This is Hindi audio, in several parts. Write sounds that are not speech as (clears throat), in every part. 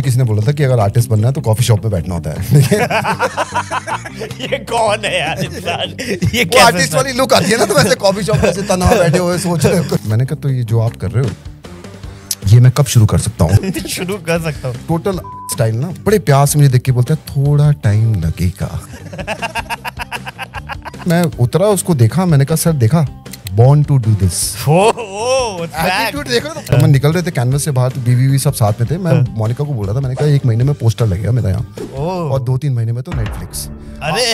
मुझे किसी ने बोला था कि अगर आर्टिस्ट बनना है तो कॉफी शॉप पे बैठना होता है ये कौन है यार इंसान ये क्या आर्टिस्ट वाली लुक आती है ना तो वैसे कॉफी शॉप में तनाव बैठे हुए सोच रहे हो मैंने कहा तो ये जो आप कर रहे हो ये मैं कब शुरू कर सकता हूँ (laughs) शुरू कर सकता हूँ टोटल स्टाइल ना बड़े प्यार से मुझे देख के बोलते हैं थोड़ा टाइम लगेगा (laughs) मैं उतरा उसको देखा मैंने कहा सर देखा born to do this Oh, oh तो निकल रहे थे कैनवस से बाहर तो बीवी सब साथ में थे मैं मोनिका हाँ। को बोल रहा था मैंने कहा एक महीने में पोस्टर लगेगा मेरा यहाँ oh. और दो तीन महीने में तो नेटफ्लिक्स अरे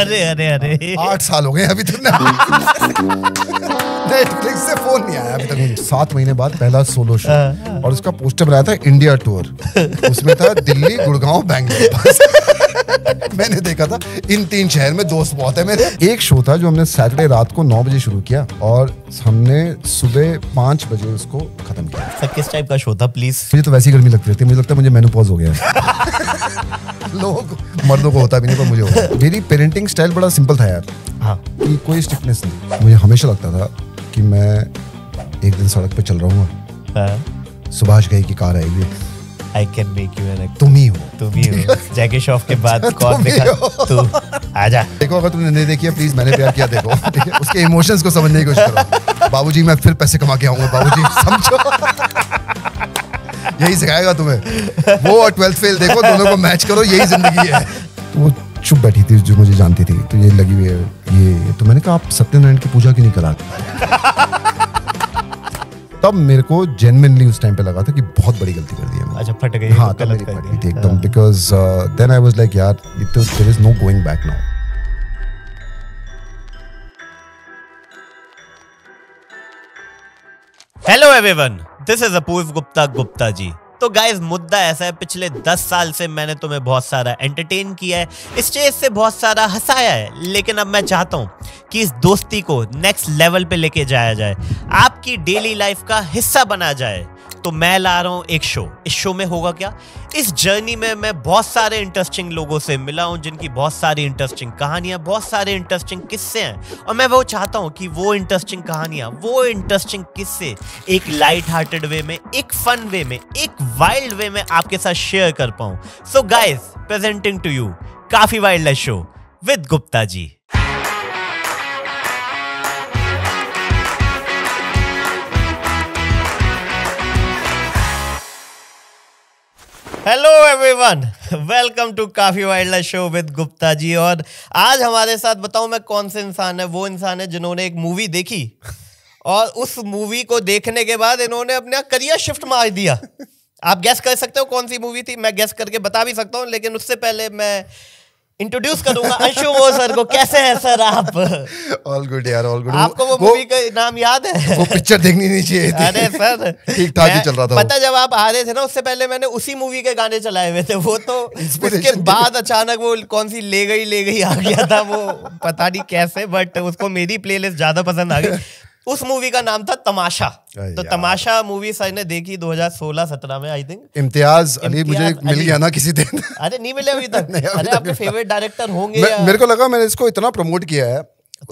अरे अरे अरे आठ साल हो गए अभी तक नेटफ्लिक्स से फोन नहीं आया अभी तक सात महीने बाद पहला सोलो शो हाँ। और उसका पोस्टर बनाया था इंडिया टूर उसमें था दिल्ली गुड़गांव बैंगलोर (laughs) मैंने देखा था इन तीन शहर में दोस्त बहुत है मेरे एक शो था जो हमने सैटरडे रात को नौ बजे शुरू किया और हमने सुबह पाँच बजे उसको खत्म किया सर किस टाइप का शो था प्लीज मुझे तो वैसी गर्मी लगती रहती है मुझे लगता है मुझे मेनोपॉज हो गया (laughs) लोग मर्दों को होता भी नहीं पर मुझे होता मेरी पेरेंटिंग स्टाइल बड़ा सिंपल था यार हाँ कि कोई स्ट्रिक्टनेस नहीं मुझे हमेशा लगता था कि मैं एक दिन सड़क पर चल रहा हूँ हाँ। सुभाष गई की कार आएगी I can make you an तुम ही हो तुम ही हो जैकी श्रॉफ के बाद (laughs) कौन देखा तू आजा देखो अगर तुमने नहीं देखी है प्लीज मैंने प्यार किया देखो उसके इमोशंस को समझने की कोशिश करो बाबूजी मैं फिर पैसे कमा के आऊंगा बाबूजी समझो यही सिखाएगा तुम्हें वो और ट्वेल्थ फेल देखो दोनों को मैच करो यही जिंदगी है तो वो चुप बैठी थी जो मुझे जानती थी तो ये लगी हुई है ये तो मैंने कहा आप सत्यनारायण की पूजा क्यों नहीं कराते तब मेरे को जेनविनली उस टाइम पे लगा था कि बहुत बड़ी गलती कर दी है अच्छा फट गई हाँ तब मेरी फट गई थी एकदम because then I was like यार it there is no going back now hello everyone this is Apoorv Gupta Gupta ji तो गाइज मुद्दा ऐसा है पिछले दस साल से मैंने तुम्हें बहुत सारा एंटरटेन किया है इस चीज से बहुत सारा हंसाया है लेकिन अब मैं चाहता हूँ कि इस दोस्ती को नेक्स्ट लेवल पे लेके जाया जाए आपकी डेली लाइफ का हिस्सा बना जाए तो मैं ला रहा हूँ एक शो इस शो में होगा क्या इस जर्नी में मैं बहुत सारे इंटरेस्टिंग लोगों से मिला हूँ जिनकी बहुत सारी इंटरेस्टिंग कहानियाँ बहुत सारे इंटरेस्टिंग किस्से हैं और मैं वो चाहता हूँ कि वो इंटरेस्टिंग कहानियाँ वो इंटरेस्टिंग किस्से एक लाइट हार्टेड वे में एक फन वे में एक वाइल्ड वे में आपके साथ शेयर कर पाऊँ so guys presenting to you Kaafi wild show with Gupta ji hello everyone welcome to Kaafi wildlife show with Gupta ji और आज हमारे साथ बताऊं मैं कौन से इंसान है वो इंसान है जिन्होंने एक मूवी देखी और उस मूवी को देखने के बाद इन्होंने अपना करियर शिफ्ट मार दिया आप गैस कर सकते हो कौन सी मूवी थी मैं गैस करके बता भी सकता हूँ लेकिन उससे पहले मैं इंट्रोड्यूस करूंगा अंशु वो सर को कैसे हैं सर आप ऑल गुड यार ऑल गुड आपको वो मूवी का नाम याद है वो पिक्चर देखनी नहीं चाहिए थी अरे सर ठीक ठाक ही चल रहा था पता जब आप आ रहे थे ना उससे पहले मैंने उसी मूवी के गाने चलाए हुए थे वो तो उसके बाद अचानक वो कौन सी ले गई ले गई आ गया था वो पता नहीं कैसे बट उसको मेरी प्लेलिस्ट ज्यादा पसंद आ गई उस मूवी का नाम था तमाशा तो तमाशा मूवी सर ने देखी 2016-17 में आई थिंक इम्तियाज अली मुझे अली, मिल गया ना किसी दिन अरे नहीं मिले अभी तक (laughs) अरे आपके फेवरेट डायरेक्टर होंगे मेरे को लगा मैंने इसको इतना प्रमोट किया है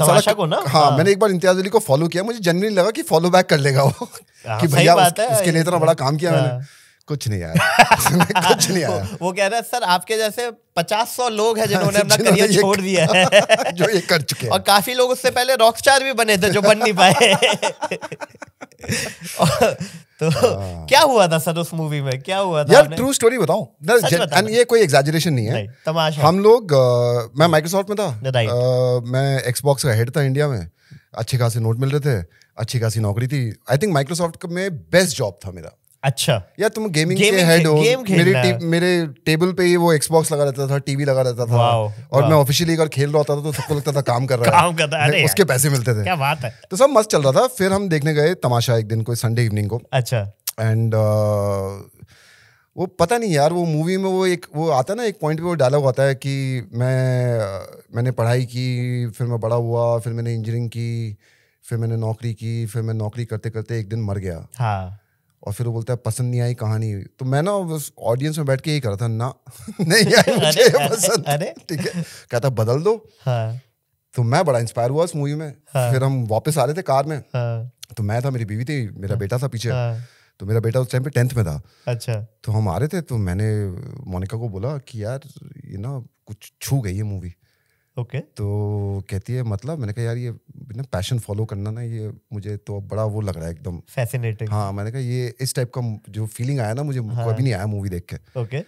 तमाशा को ना हाँ, हाँ मैंने एक बार इम्तियाज अली को फॉलो किया मुझे जनरली लगा कि फॉलो बैक कर लेगा वो हाँ, कि भैया उसके लिए इतना बड़ा काम किया हाँ। मैंने कुछ नहीं आया (laughs) कुछ नहीं आया वो, वो कह रहा है सर आपके जैसे पचास सौ लोग हैं जिन्होंने (laughs) अपना करियर छोड़ दिया है (laughs) जो ये कर चुके और काफी लोग उससे पहले रॉक स्टार भी बने थे जो बन नहीं पाए तो आ, हाँ। क्या हुआ था सर उस मूवी में क्या हुआ था यार ट्रू स्टोरी बताऊं ये कोई एग्जैजरेशन नहीं है तमाशा हम लोग मैं माइक्रोसॉफ्ट में था मैं एक्सबॉक्स का हेड था इंडिया में अच्छे खासे नोट मिल रहे थे अच्छी खासी नौकरी थी आई थिंक माइक्रोसॉफ्ट में बेस्ट जॉब था मेरा अच्छा या तुम गेमिंग के हेड हो गेम मेरे मेरे टेबल पे ये वो एक्सबॉक्स लगा रहता था टीवी लगा रहता था वाओ, और वाओ। मैं ऑफिशियली अगर खेल रहा होता था तो सबको लगता था काम कर रहा है काम करता अरे उसके पैसे मिलते थे क्या बात है तो सब मस्त चल रहा था फिर हम देखने गए तमाशा एक दिन को संडे इवनिंग को अच्छा एंड uh, वो पता नहीं यार वो मूवी में वो एक वो आता ना एक पॉइंट पे वो डायलॉग आता है कि मैं मैंने पढ़ाई की फिर मैं बड़ा हुआ फिर मैंने इंजीनियरिंग की फिर मैंने नौकरी की फिर मैं नौकरी करते करते एक दिन मर गया हाँ और फिर वो बोलता है पसंद नहीं आई कहानी तो मैं ना उस ऑडियंस में बैठ के यही कर रहा था ना (laughs) नहीं आई (laughs) मुझे अरे, पसंद ठीक है कहता बदल दो हाँ। तो मैं बड़ा इंस्पायर हुआ उस मूवी में हाँ। फिर हम वापस आ रहे थे कार में हाँ। तो मैं था मेरी बीवी थी मेरा हाँ। बेटा था पीछे हाँ। तो मेरा बेटा उस टाइम पे टेंथ में था अच्छा तो हम आ रहे थे तो मैंने मोनिका को बोला कि यार ये ना कुछ छू गई है मूवी ओके okay. तो कहती है मतलब मैंने कहा यार ये ना पैशन फॉलो करना ना ये मुझे तो बड़ा वो लग रहा है एकदम फैसिनेटिंग हाँ मैंने कहा ये इस टाइप का जो फीलिंग आया ना मुझे हाँ. कभी नहीं आया मूवी देख के ओके okay.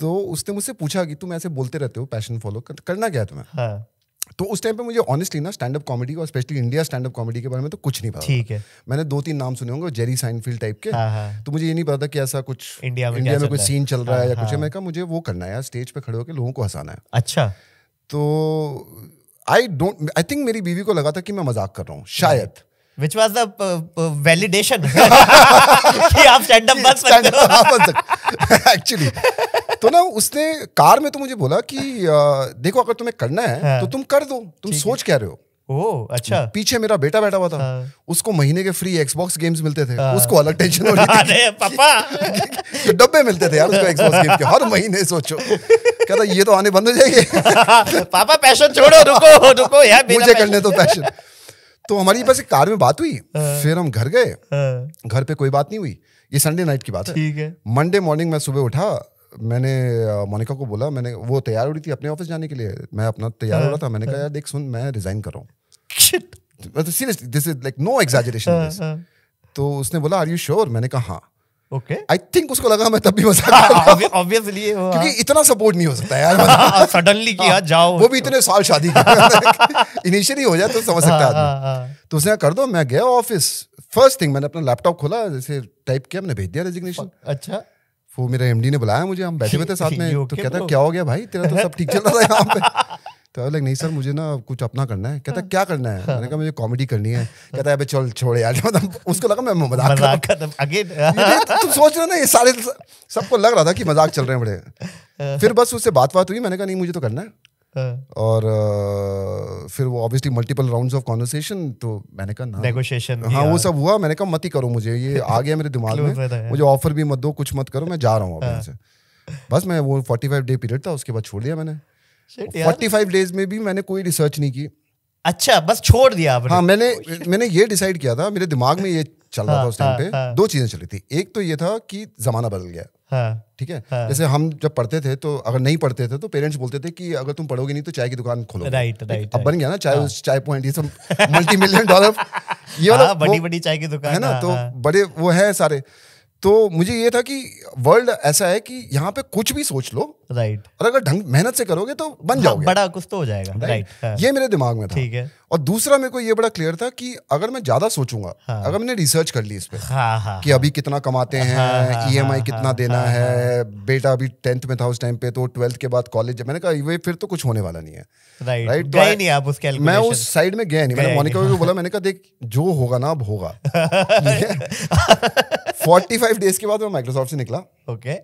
तो उसने मुझसे पूछा कि तुम ऐसे बोलते रहते हो पैशन फॉलो कर, करना क्या है तुम्हें हाँ. तो उस टाइम पे मुझे ऑनेस्टली ना स्टैंड अप कॉमेडी और specially India stand up comedy के बारे में तो कुछ नहीं पता ठीक है मैंने दो तीन नाम सुने होंगे जेरी साइनफील्ड टाइप के हाँ, हाँ। तो मुझे ये नहीं पता था कि ऐसा कुछ इंडिया में इंडिया में कुछ सीन चल रहा हाँ, है या कुछ है मैंने कहा मुझे वो करना है यार स्टेज पे खड़े होकर लोगों को हंसाना है अच्छा तो आई डोंट आई थिंक मेरी बीवी को लगा था कि मैं मजाक कर रहा हूँ शायद विच वॉज वैलिडेशन कि आप स्टैंड अप बन सकते हो एक्चुअली तो ना उसने कार में तो मुझे बोला कि देखो अगर तुम्हें करना है हाँ। तो तुम कर दो तुम सोच क्या रहे हो ओ अच्छा पीछे मेरा बेटा बैठा हुआ था हाँ। उसको महीने के फ्री एक्सबॉक्स गेम्स मिलते थे हाँ। उसको अलग टेंशन हो रही थी अरे पापा (laughs) तो डब्बे मिलते थे यार उसको एक्सबॉक्स गेम के हर महीने सोचो कहता ये तो आने बंद हो जाएगी (laughs) पापा पैशन छोड़ो रुको रुको यार मुझे करने तो पैशन तो हमारी बस एक कार में बात हुई हाँ। फिर हम घर गए हाँ। घर पे कोई बात नहीं हुई ये संडे नाइट की बात है मंडे मॉर्निंग मैं सुबह उठा मैंने मोनिका को बोला मैंने वो तैयार हो रही थी अपने ऑफिस जाने के लिए मैं अपना तैयार हो रहा था मैंने कहा यार देख सुन मैं रिजाइन कर रहा हूँ seriously this is like no exaggeration तो उसने बोला आर यू श्योर मैंने कहा हाँ ओके आई थिंक उसको लगा मैं तब भी मजाक ऑब्वियसली हाँ, क्योंकि इतना सपोर्ट नहीं हो सकता यार सडनली हाँ, मतलब। हाँ, कि यार जाओ वो भी इतने साल शादी इनिशियली (laughs) हो जाए तो समझ सकता है तो उसने कर दो मैं गया ऑफिस फर्स्ट थिंग मैंने अपना लैपटॉप खोला जैसे टाइप किया मैंने भेज दिया रेजिग्नेशन अच्छा वो मेरा एमडी ने बुलाया मुझे हम बैठे हुए थे साथ (laughs) में तो कहता कहता क्या हो गया भाई तेरा तो सब ठीक चल रहा है यहाँ पे (laughs) तो लाइक नहीं सर मुझे ना कुछ अपना करना है कहता हाँ। क्या करना है मैंने कहा मुझे कॉमेडी करनी है (laughs) कहता है अबे चल छोड़ यार मतलब उसको लगा मैं मजाक अगेन तुम सोच रहे ना ये सारे सबको लग रहा था कि मजाक चल रहे हैं बड़े फिर बस उससे बात बात हुई मैंने कहा नहीं मुझे तो करना है हाँ। और फिर वो obviously multiple rounds of conversation तो मैंने कहा नेगोशिएशन हाँ वो सब हुआ मैंने कहा मत ही करो मुझे ये (laughs) आ गया मेरे दिमाग में मुझे ऑफर भी मत दो कुछ मत करो मैं जा रहा हूँ हाँ। बस मैं वो फोर्टी फाइव डे पीरियड था उसके बाद छोड़ दिया मैंने फोर्टी फाइव डेज में भी मैंने कोई रिसर्च नहीं की अच्छा बस छोड़ दिया आपने हाँ मैंने oh, मैंने ये डिसाइड किया था मेरे दिमाग में ये चल रहा था हाँ, उस टाइम पे दो चीजें चली थी एक तो ये था कि जमाना बदल गया हाँ। ठीक है हाँ, जैसे हम जब पढ़ते थे तो अगर नहीं पढ़ते थे तो पेरेंट्स बोलते थे कि अगर तुम पढ़ोगे नहीं तो चाय की दुकान खोलो राइट राइट अब बन गया ना चाय हाँ, चाय पॉइंट ये सब मल्टी मिलियन डॉलर ये हाँ, बड़ी बड़ी चाय की दुकान है ना हाँ, तो हाँ। बड़े वो है सारे तो मुझे ये था कि वर्ल्ड ऐसा है कि यहाँ पे कुछ भी सोच लो राइट right. और अगर ढंग मेहनत से करोगे तो बन हाँ, बड़ा कुछ तो हो जाएगा राइट, राइट हाँ. ये मेरे दिमाग में था ठीक है और दूसरा मेरे को ये बड़ा क्लियर था कि अगर मैं ज्यादा सोचूंगा हाँ. अगर मैंने रिसर्च कर ली इस पर हाँ, हाँ, कि हाँ। अभी कितना कमाते हाँ, हैं ई एम आई कितना हाँ, देना हाँ, है बेटा अभी टेंथ में था उस टाइम पे तो ट्वेल्थ के बाद कॉलेज मैंने कहा वे फिर तो कुछ होने वाला नहीं है राइट गए नहीं आप उस तो मैं उस साइड में गया नहीं मैंने मोनिका को बोला मैंने कहा देख जो होगा ना अब होगा फोर्टी फाइव डेज के बाद मैं माइक्रोसॉफ्ट से निकला ओके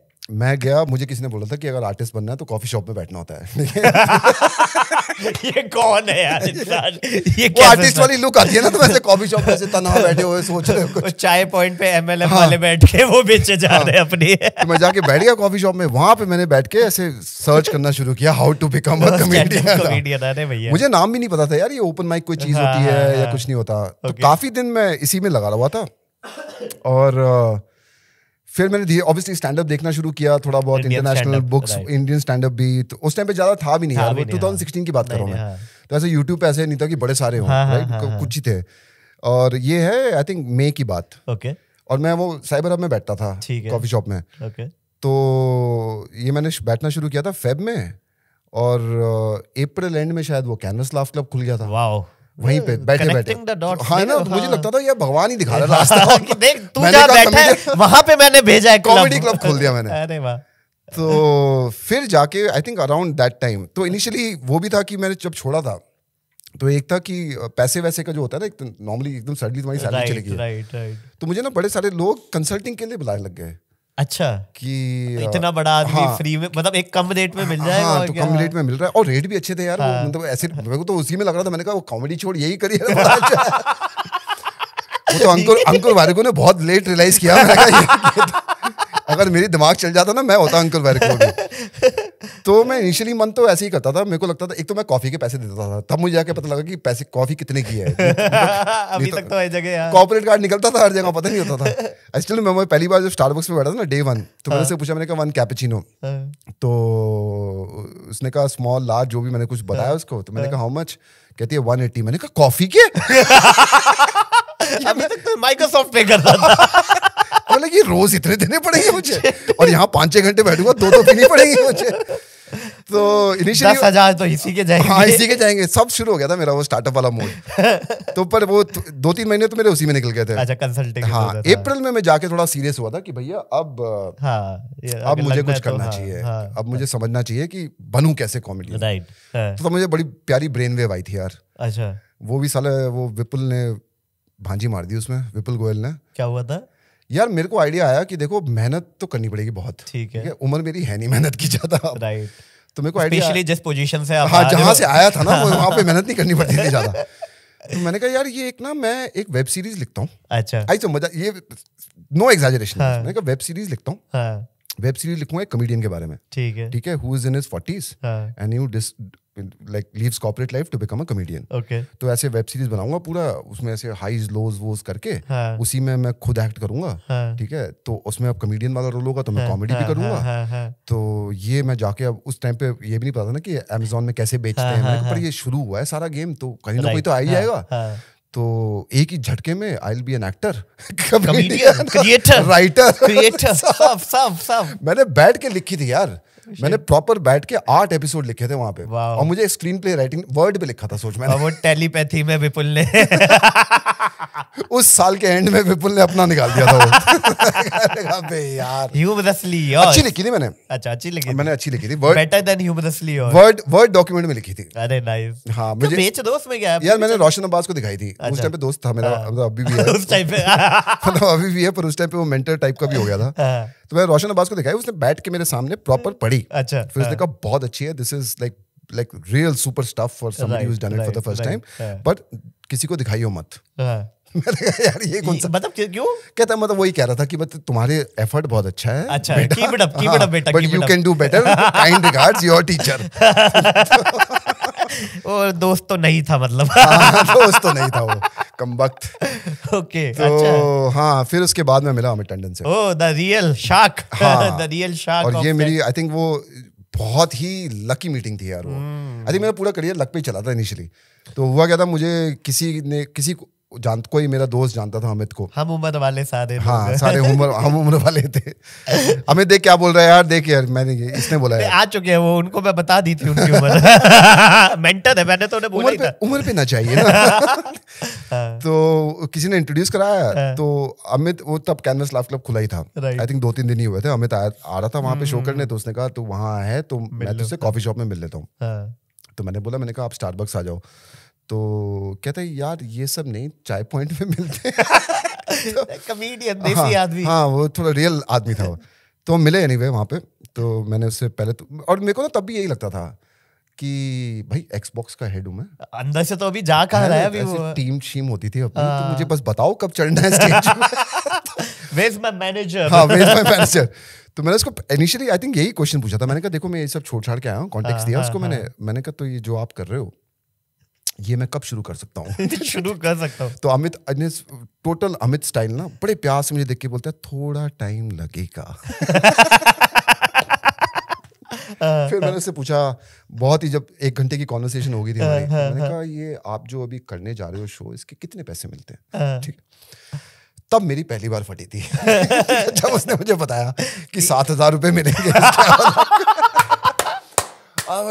मैं गया मुझे किसी ने बोला था कि अगर आर्टिस्ट बनना है तो कॉफी शॉप में बैठना होता है (laughs) ये कौन है यार इंसान ये वो आर्टिस्ट वाली लुक आती है ना तो वैसे कॉफी शॉप में तनाव बैठे हुए सोच रहे हो कुछ चाय पॉइंट पे एमएलएम हाँ, वाले बैठ के वो बेचे जा हाँ, रहे हैं अपनी तो मैं जाके बैठ गया कॉफी शॉप में वहां पे मैंने बैठ के ऐसे सर्च करना शुरू किया how to become a comedian अरे भैया मुझे नाम भी नहीं पता था यार ये ओपन माइक कोई चीज हाँ, होती हाँ, है या हाँ। कुछ नहीं होता तो काफी दिन मैं इसी में लगा हुआ था और फिर मैंने धीरे ऑब्वियसली स्टैंड अप देखना शुरू किया थोड़ा बहुत international books Indian stand up भी तो उस टाइम पे ज्यादा था भी नहीं यार टू थाउजेंड सिक्सटीन की बात कर रहा हूँ मैं हाँ। तो ऐसे यूट्यूब पे ऐसे नहीं था कि बड़े सारे हों हाँ, हाँ, कुछ ही थे और ये है आई थिंक मे की बात ओके और मैं वो साइबर हब में बैठता था कॉफी शॉप में ओके तो ये मैंने बैठना शुरू किया था फेब में और अप्रैल एंड में शायद वो कैनवस लाफ क्लब खुल गया था वाओ वहीं पे hmm, बैठे बैठे हाँ ना तो मुझे लगता था यार भगवान ही दिखा रहा था (laughs) हाँ, रास्ता कि देख तू जा बैठा है वहां पे मैंने भेजा है कॉमेडी क्लब खोल दिया मैंने (laughs) अरे वाह तो फिर जाके I think around that time तो इनिशियली वो भी था कि मैंने जब छोड़ा था तो एक था कि पैसे वैसे का जो होता है ना एक नॉर्मली तो एकदम सडनली तुम्हारी सैलरी चली गई तो मुझे ना बड़े सारे लोग कंसल्टिंग के लिए बुलाने लग गए अच्छा कि तो इतना बड़ा आदमी हाँ, फ्री में मतलब एक कम रेट में मिल जाएगा हाँ, तो कम रेट में मिल रहा है और रेट भी अच्छे थे यार हाँ, मतलब ऐसे मेरे को तो उसी में लग रहा था मैंने कहा वो कॉमेडी छोड़ यही करी अच्छा वो तो अंकुर अंकुर (laughs) वारिको ने बहुत लेट रियलाइज किया मैंने कहा तो, अगर मेरी दिमाग चल जाता ना मैं होता अंकुर वारिको (laughs) तो मैं इनिशियली मन तो ऐसे ही करता था मेरे को लगता था एक तो मैं कॉफी के पैसे देता था तब मुझे जाके पता लगा कि पैसे कॉफी कितने की है (laughs) अभी तो तक तो हर जगह कॉर्पोरेट हाँ। कार्ड निकलता था हर जगह पता नहीं होता था एक्चुअली मैं पहली बार जब स्टारबक्स में बैठा था ना डे वन तो मैंने हाँ। उससे पूछा मैंने कहा वन कैपेचिनो हाँ। तो उसने कहा स्मॉल लार्ज जो भी मैंने कुछ बताया उसको तो मैंने कहा हाउ मच कहती है वन एट्टी मैंने कहा कॉफी के (laughs) अभी तक तो माइक्रोसॉफ्ट पे कर रहा था (laughs) है कि रोज इतने देने पड़ेंगे मुझे और यहाँ पांच छह घंटे बैठूंगा दो दो तो पीनी पड़ेंगे मुझे तो इनिशियली दस हजार तो इसी के जाएंगे हाँ इसी के जाएंगे सब शुरू हो गया था मेरा वो स्टार्टअप वाला मोड (laughs) तो पर वो दो तीन महीने तो मेरे उसी में निकल गए थे अच्छा कंसल्टिंग हाँ अप्रैल में मैं जाके थोड़ा सीरियस हुआ था कि भैया अब हाँ, अब मुझे कुछ तो करना हाँ, चाहिए हाँ। अब मुझे समझना चाहिए कि बनू कैसे कॉमेडी राइट हाँ। तो मुझे बड़ी प्यारी ब्रेन वेव आई थी यार अच्छा वो भी साल वो विपुल ने भांजी मार दी उसमें विपुल गोयल ने क्या हुआ था यार मेरे को आइडिया आया कि देखो मेहनत तो करनी पड़ेगी बहुत ठीक है उम्र मेरी है नहीं मेहनत की ज्यादा राइट तो मेरे को आइडिया जिस पोजीशन से हाँ जहाँ से आया था ना (laughs) वहाँ पे मेहनत नहीं करनी पड़ती थी ज्यादा तो मैंने कहा यार ये एक ना मैं एक वेब सीरीज लिखता हूँ अच्छा आई समझ तो ये नो एग्जाजरेशन हाँ। मैंने कहा वेब सीरीज लिखता हूँ हाँ। वेब सीरीज लिखूंगा एक कॉमेडियन के बारे में ठीक है ठीक है who is in his 40s and you like leaves corporate life to become a comedian okay तो ऐसे वेब सीरीज बनाऊंगा पूरा उसमें ऐसे हाईज लोज वोज करके हाँ. उसी में मैं खुद एक्ट करूंगा हाँ। ठीक हाँ. है तो उसमें अब कॉमेडियन वाला रोल होगा तो मैं कॉमेडी हाँ, भी हाँ, करूंगा हाँ, हाँ, हाँ, तो ये मैं जाके अब उस टाइम पे ये भी नहीं पता था ना कि अमेजोन में कैसे बेचते हाँ, हैं पर ये शुरू हुआ है सारा गेम तो कहीं ना कहीं तो आ ही जाएगा तो एक ही झटके में I will be an actor comedian creator writer creator सब सब सब (laughs) मैंने बैठ के लिखी थी यार मैंने प्रॉपर बैठ के आठ एपिसोड लिखे थे वहां पे और मुझे स्क्रीन प्ले राइटिंग वर्ड पे लिखा था सोच मैंने वो टेलीपैथी में विपुल ने (laughs) उस साल के एंड में विपुल ने अपना निकाल दिया था वो (laughs) (laughs) यार अच्छी लिखी थी मैंने अच्छा अच्छी लिखी मैंने अच्छी लिखी थी Word better than Word Word document में लिखी थी अरे नाइस हां तो मुझे बेच दो उसमें क्या है यार मैंने रोशन अब्बास को दिखाई थी उस टाइम अच्छा। पे दोस्त था मेरा हाँ। मतलब अभी भी है उस टाइम पे मतलब अभी भी है पर उस टाइम पे वो मेंटर टाइप का भी हो गया था हाँ। तो मैं रोशन अब्बास को दिखाया उसने बैठ के मेरे सामने प्रॉपर पढ़ी अच्छा फिर उसने हाँ। कहा बहुत अच्छी है this is like like real super stuff for somebody who is done it for the first time but किसी को दिखाइयो मत हाँ। (laughs) यार ये कौन सा मतलब क्यों कहता मतलब वही कह रहा था कि मतलब तुम्हारे एफर्ट बहुत अच्छा है अच्छा keep it up keep it up बेटा but you can do better kind regards your teacher वो दोस्त तो नहीं था मतलब हाँ, दोस्त तो नहीं था वो कम वक्त ओके तो अच्छा। हाँ फिर उसके बाद में मिला अमित टंडन से oh the real shark the real shark और ये मेरी आई थिंक वो बहुत ही लकी मीटिंग थी यार वो आई hmm। थिंक मेरा पूरा करियर लक पे चला था इनिशियली तो हुआ क्या था मुझे किसी ने किसी जान कोई मेरा दोस्त जानता था अमित को हम उम्र वाले सारे हाँ सारे उम्र हम उम्र वाले थे अमित देख क्या बोल रहा है यार देख यार मैंने ये इसने बोला है आ चुके हैं वो उनको मैं बता दी थी उनकी उम्र मेंटर (laughs) है मैंने तो उन्हें बोला ही था उम्र पे ना चाहिए ना (laughs) हाँ। तो किसी ने इंट्रोड्यूस कराया हाँ। तो अमित वो तब कैनवस लाइफ क्लब खुला ही था आई थिंक दो तीन दिन ही हुए थे अमित आ रहा था वहाँ पे शो हम्म। करने तो उसने कहा तू वहाँ है तो मैं तुझसे कॉफी शॉप में मिल लेता हूँ हाँ। तो मैंने बोला मैंने कहा आप स्टारबक्स आ जाओ तो कहता है यार ये सब नहीं चाय पॉइंट में मिलते हैं (laughs) तो, कमेडियन हाँ, आदमी हाँ वो थोड़ा रियल आदमी था वो तो मिले एनीवे anyway, वहाँ पे तो मैंने उससे पहले तो और मेरे को ना तब भी यही लगता था कि भाई एक्सबॉक्स का हेड हूँ मैं अंदर से तो अभी जा कहा रहा है अभी वो टीम शीम होती थी अपनी तो हाँ। मुझे बस बताओ कब चढ़ना है स्टेज वेज माय मैनेजर हाँ वेज माय मैनेजर तो मैंने उसको इनिशियली आई थिंक यही क्वेश्चन पूछा था मैंने कहा देखो मैं ये सब छोड़ छाड़ के आया हूँ कॉन्टेक्ट हाँ, दिया उसको मैंने मैंने कहा तो ये जो आप कर रहे हो ये मैं कब शुरू कर सकता हूँ (laughs) शुरू कर सकता हूँ तो अमित टोटल अमित स्टाइल ना बड़े प्यार से मुझे देख के बोलते हैं थोड़ा टाइम लगेगा (laughs) हाँ, फिर मैंने हाँ। उससे पूछा बहुत ही जब एक घंटे की कॉन्वर्सेशन हो गई थी हाँ, हमारी मैंने कहा ये आप जो अभी करने जा रहे हो शो इसके कितने पैसे मिलते हैं ठीक तब मेरी पहली बार फटी थी (laughs) जब उसने मुझे बताया कि सात हजार रुपये मिलेंगे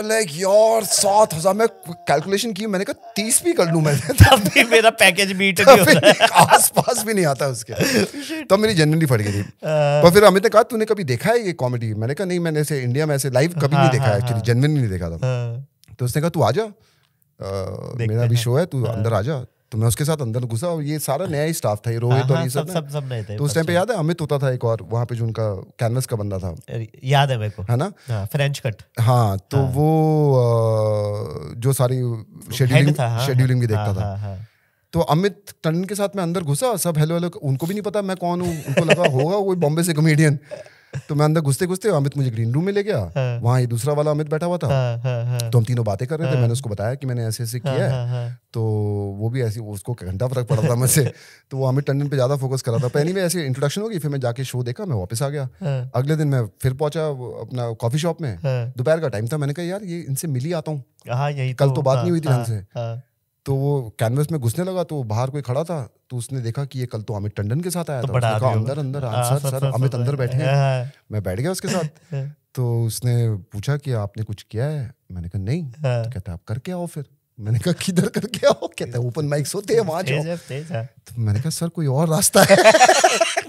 लाइक यार सात हजार मैं कैलकुलेशन की मैंने कहा तीस भी कर लूँ मैं (laughs) तब भी मेरा पैकेज मीट आस पास भी नहीं आता उसके तब मेरी जनरली फट गई थी पर फिर अमित ने कहा तूने कभी देखा है ये कॉमेडी मैंने कहा नहीं मैंने ऐसे इंडिया में ऐसे लाइव कभी हाँ, नहीं हाँ, देखा है एक्चुअली जनरली हाँ। नहीं देखा था तो उसने कहा तू आ जा मेरा भी शो है तू अंदर आ जा तो मैं उसके साथ अंदर घुसा और ये सारा नया ही स्टाफ था ये रोहित हाँ, और हाँ, ये सब सब सब नए थे तो उस टाइम पे याद है अमित होता था एक और वहाँ पे जो उनका कैनवस का बंदा था याद है मेरे को है ना हाँ, फ्रेंच कट हाँ तो हाँ, वो जो सारी शेड्यूलिंग शेड्यूलिंग हाँ। भी देखता था तो अमित टंडन के साथ मैं अंदर घुसा सब हेलो हेलो उनको भी नहीं पता मैं कौन हूँ उनको लगा होगा कोई बॉम्बे से कॉमेडियन तो मैं अंदर घुसते घुसते अमित मुझे ग्रीन रूम में ले गया हाँ, वहाँ ये दूसरा वाला अमित बैठा हुआ था हाँ, हाँ, हाँ। तो हम तीनों बातें कर रहे थे मैंने उसको बताया कि मैंने ऐसे ऐसे किया है तो वो भी ऐसे उसको घंटा फर्क पड़ा था मुझसे (laughs) तो वो अमित टंडन पे ज्यादा फोकस कर रहा था पहली में ऐसे इंट्रोडक्शन होगी फिर मैं जाके शो देखा मैं वापस आ गया अगले दिन मैं फिर पहुंचा अपना कॉफी शॉप में दोपहर का टाइम था मैंने कहा यार ये इनसे मिली आता हूँ कल तो, तो बात नहीं हुई थी हमसे तो वो कैनवस में घुसने लगा तो बाहर कोई खड़ा था तो उसने देखा कि ये कल तो अमित टंडन के साथ आया तो था उसने अंदर अंदर आ, हाँ, हाँ, सर सर, सर अमित अंदर बैठे हाँ, हैं मैं बैठ गया उसके साथ तो उसने पूछा कि आपने कुछ किया है मैंने कहा नहीं तो कहता आप करके आओ फिर मैंने कहा किधर करके आओ कहता ओपन माइक्स होते हैं वहां जाओ तो मैंने कहा सर कोई और रास्ता है (laughs)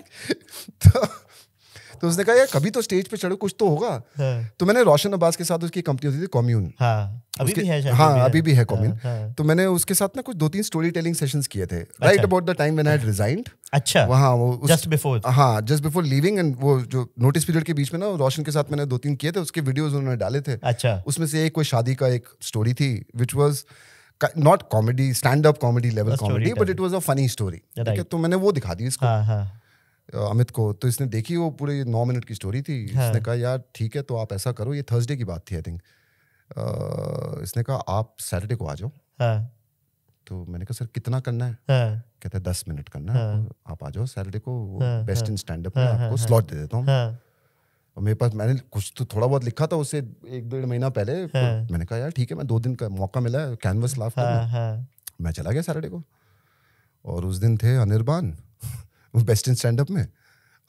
तो उसने कहा यार कभी तो स्टेज पे चढ़ो कुछ तो होगा हाँ। तो मैंने रोशन अब्बास के साथ उसकी कंपनी होती थी कॉम्यून हाँ अभी भी है कॉम्यून हाँ, हाँ, तो मैंने उसके साथ ना कुछ दो तीन स्टोरी टेलिंग सेशन किए थे right about the time when resigned अच्छा वहाँ वो जस्ट बिफोर हाँ जस्ट बिफोर लिविंग एंड वो जो नोटिस पीरियड के बीच में ना रोशन के साथ मैंने दो तीन किए थे उसके वीडियोज उन्होंने डाले थे अच्छा उसमें से एक कोई शादी का एक स्टोरी थी which was not comedy stand up comedy level comedy but it was a funny story ठीक है तो मैंने वो दिखा दी इसको अमित को तो इसने देखी वो पूरी नौ मिनट की स्टोरी थी हाँ. इसने कहा यार ठीक है तो आप ऐसा करो ये थर्सडे की बात थी आई थिंक इसने कहा आप सैटरडे को आ जाओ हाँ. तो मैंने कहा सर कितना करना है हाँ. कहते हैं दस मिनट करना है हाँ. आप आ जाओ सैटरडे को हाँ. बेस्ट इन स्टैंड अप आपको स्लॉट हाँ। दे देता हूँ हाँ। और मेरे पास मैंने कुछ तो थोड़ा बहुत लिखा था उससे एक डेढ़ महीना पहले तो हाँ। मैंने कहा यार ठीक है मैं दो दिन का मौका मिला कैनवस लाफ मैं चला गया सैटरडे को और उस दिन थे Anirban best in stand up में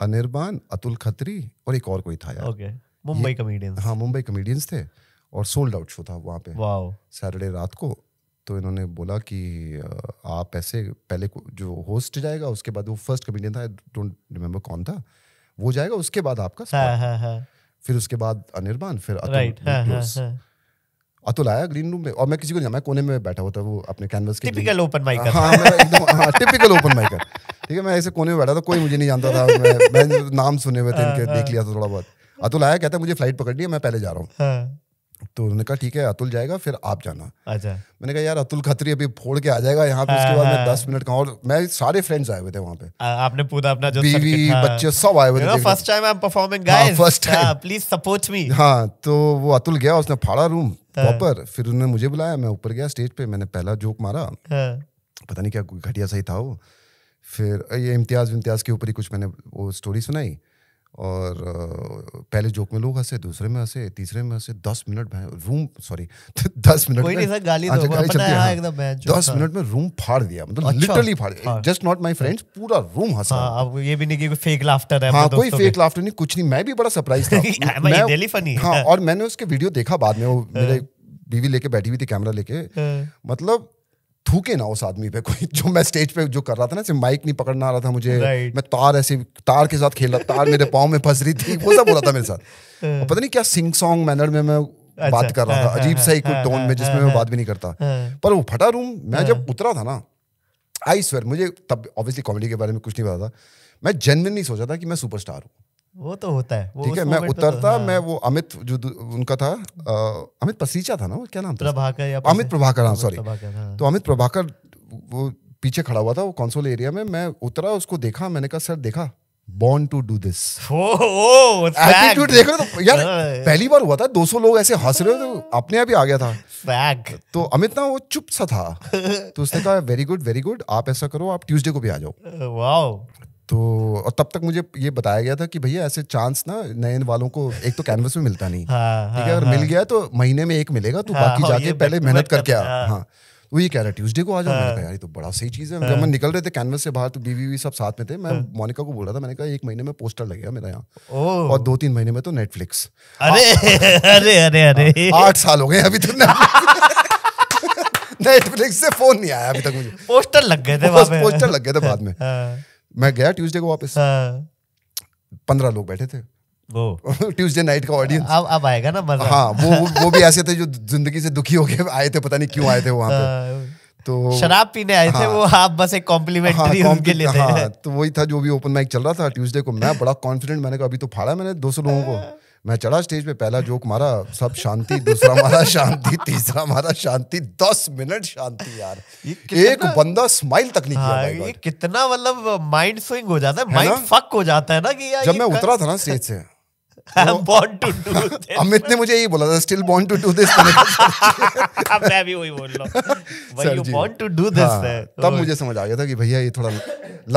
अनिरबान अतुल खत्री और एक और कोई था यार okay. मुंबई कमेडियंस हाँ मुंबई कमेडियंस थे और सोल्ड आउट शो था वहाँ पे सैटरडे रात को तो इन्होंने बोला कि आप ऐसे पहले जो होस्ट जाएगा उसके बाद वो फर्स्ट कमेडियन था आई डोंट रिमेम्बर कौन था वो जाएगा उसके बाद आपका हा, हा, हा. फिर उसके बाद अनिरबान फिर अतुल right, हाँ, हाँ, हाँ. अतुल आया ग्रीन रूम में और मैं किसी को नहीं मैं कोने में बैठा होता वो अपने कैनवस के टिपिकल ओपन माइकर हाँ मैं एकदम हाँ टिपिकल ओपन माइकर ठीक है मैं ऐसे कोने में बैठा था कोई मुझे नहीं जानता था मैं मैं नाम सुने हुए थे इनके हाँ, देख हाँ। लिया था थोड़ा बहुत अतुल आया कहता है मुझे फ्लाइट पकड़नी है मैं पहले जा रहा हूँ हाँ। तो उन्होंने कहा ठीक है अतुल जाएगा फिर आप जाना अच्छा मैंने कहा यार अतुल खत्री अभी फोड़ के आ जाएगा यहाँ पे उसके बाद मैं दस मिनट का और मैं सारे फ्रेंड्स आए हुए थे वहाँ पे आपने पूरा अपना जो बीवी बच्चे सब आए हुए थे first time I am performing guys first time please support me हाँ तो वो अतुल गया उसने फाड़ा रूम प्रॉपर फिर उन्होंने मुझे बुलाया मैं ऊपर गया स्टेज पे मैंने पहला जोक मारा पता नहीं क्या घटिया सही था वो फिर ये इम्तियाज़ इम्तियाज़ के ऊपर ही कुछ मैंने वो स्टोरी सुनाई और पहले जोक में लोग हंसे दूसरे में हंसे तीसरे में हंसे दस मिनट में रूम सॉरी दस मिनट कोई में गाली दो, गाली पता हाँ, दस हाँ। मिनट में रूम फाड़ दिया मतलब अच्छा, लिटरली फाड़ दिया जस्ट नॉट माय फ्रेंड्स पूरा रूम हंसा हाँ, अब ये भी नहीं कि कोई फेक लाफ्टर है हाँ कोई फेक लाफ्टर नहीं कुछ नहीं मैं भी बड़ा सरप्राइज था (laughs) हाँ, और मैंने उसके वीडियो देखा बाद में वो हाँ। मेरे बीवी लेके बैठी हुई थी कैमरा लेके मतलब थूके ना उस आदमी पे कोई जो मैं स्टेज पे जो कर रहा था ना माइक नहीं पकड़ना आ रहा था मुझे right. मैं तार ऐसे तार के साथ खेल रहा तार मेरे पाँव में फंस रही थी वो सब हो रहा था मेरे साथ (laughs) हाँ। और पता नहीं क्या सिंग सॉन्ग मैनर में मैं अच्छा, बात कर रहा था हाँ, अजीब हाँ, सा एक टोन में जिसमें मैं बात भी नहीं करता पर वो फटा रूम मैं जब उतरा था ना आई स्वेर मुझे तब ऑब्वियसली कॉमेडी के बारे में कुछ नहीं पता था मैं जेनविन नहीं सोचा था कि मैं सुपरस्टार हूँ वो तो होता है ठीक है मैं तो- उतरता तो मैं वो अमित जो उनका था आ, अमित पसीचा था ना वो क्या नाम था प्रभाकर या अमित प्रभाकर हाँ सॉरी हाँ। तो अमित प्रभाकर वो पीछे खड़ा हुआ था वो कॉन्सोल एरिया में मैं उतरा उसको देखा मैंने कहा सर देखा born to do this attitude देख रहे तो यार हाँ, पहली बार हुआ था 200 लोग ऐसे हंस रहे हो तो अपने आप ही आ गया था Fact. तो अमित ना वो चुप सा था (laughs) तो उसने कहा वेरी गुड वेरी गुड आप ऐसा करो आप ट्यूसडे को भी आ जाओ वाओ तो और तब तक मुझे ये बताया गया था कि भैया ऐसे चांस ना नए वालों को एक तो कैनवस में मिलता नहीं (laughs) हाँ, ठीक है हाँ, अगर मिल हाँ। गया तो महीने में एक मिलेगा तो बाकी जाके पहले मेहनत करके आ हाँ वो तो ये कह रहा है ट्यूजडे को आ जाओ मैंने कहा यार ये तो बड़ा सही चीज़ है जब मैं निकल रहे थे कैनवस से बाहर तो बीवी भी सब साथ में थे मैं मोनिका को बोल रहा था मैंने कहा एक महीने में पोस्टर लगेगा मेरा यहाँ और दो तीन महीने में तो नेटफ्लिक्स अरे अरे अरे अरे आठ साल हो गए अभी तक नेटफ्लिक्स (laughs) से फोन नहीं आया अभी तक मुझे पोस्टर लग गए थे पोस्टर लग गए थे बाद में मैं गया ट्यूसडे को वापस हाँ। पंद्रह लोग बैठे थे (laughs) ट्यूसडे नाइट का ऑडियंस अब अब आएगा ना मजा हाँ वो वो भी ऐसे थे जो जिंदगी से दुखी हो गए आए थे पता नहीं क्यों आए थे वहां पे हाँ। तो शराब पीने आए हाँ, थे वो आप बस एक कॉम्प्लीमेंट्री हाँ, उनके लिए हाँ, थे तो वही था जो भी ओपन माइक चल रहा था ट्यूसडे को मैं बड़ा कॉन्फिडेंट मैंने कहा अभी तो फाड़ा मैंने 200 लोगों को मैं चढ़ा स्टेज पे पहला जोक मारा सब शांति दूसरा मारा शांति तीसरा मारा शांति दस मिनट शांति यार एक बंदा स्माइल तक नहीं किया हाँ, ये कितना मतलब माइंड स्विंग हो जाता है, है माइंड फक हो जाता है ना कि यार जब मैं उतरा था ना स्टेज से अमित ने मुझे यही बोला था स्टिल बॉन्ड टू डू दिस मैं भी वही बोल रहा हूँ बॉन्ड टू डू दिस तब मुझे समझ आ गया था कि भैया ये थोड़ा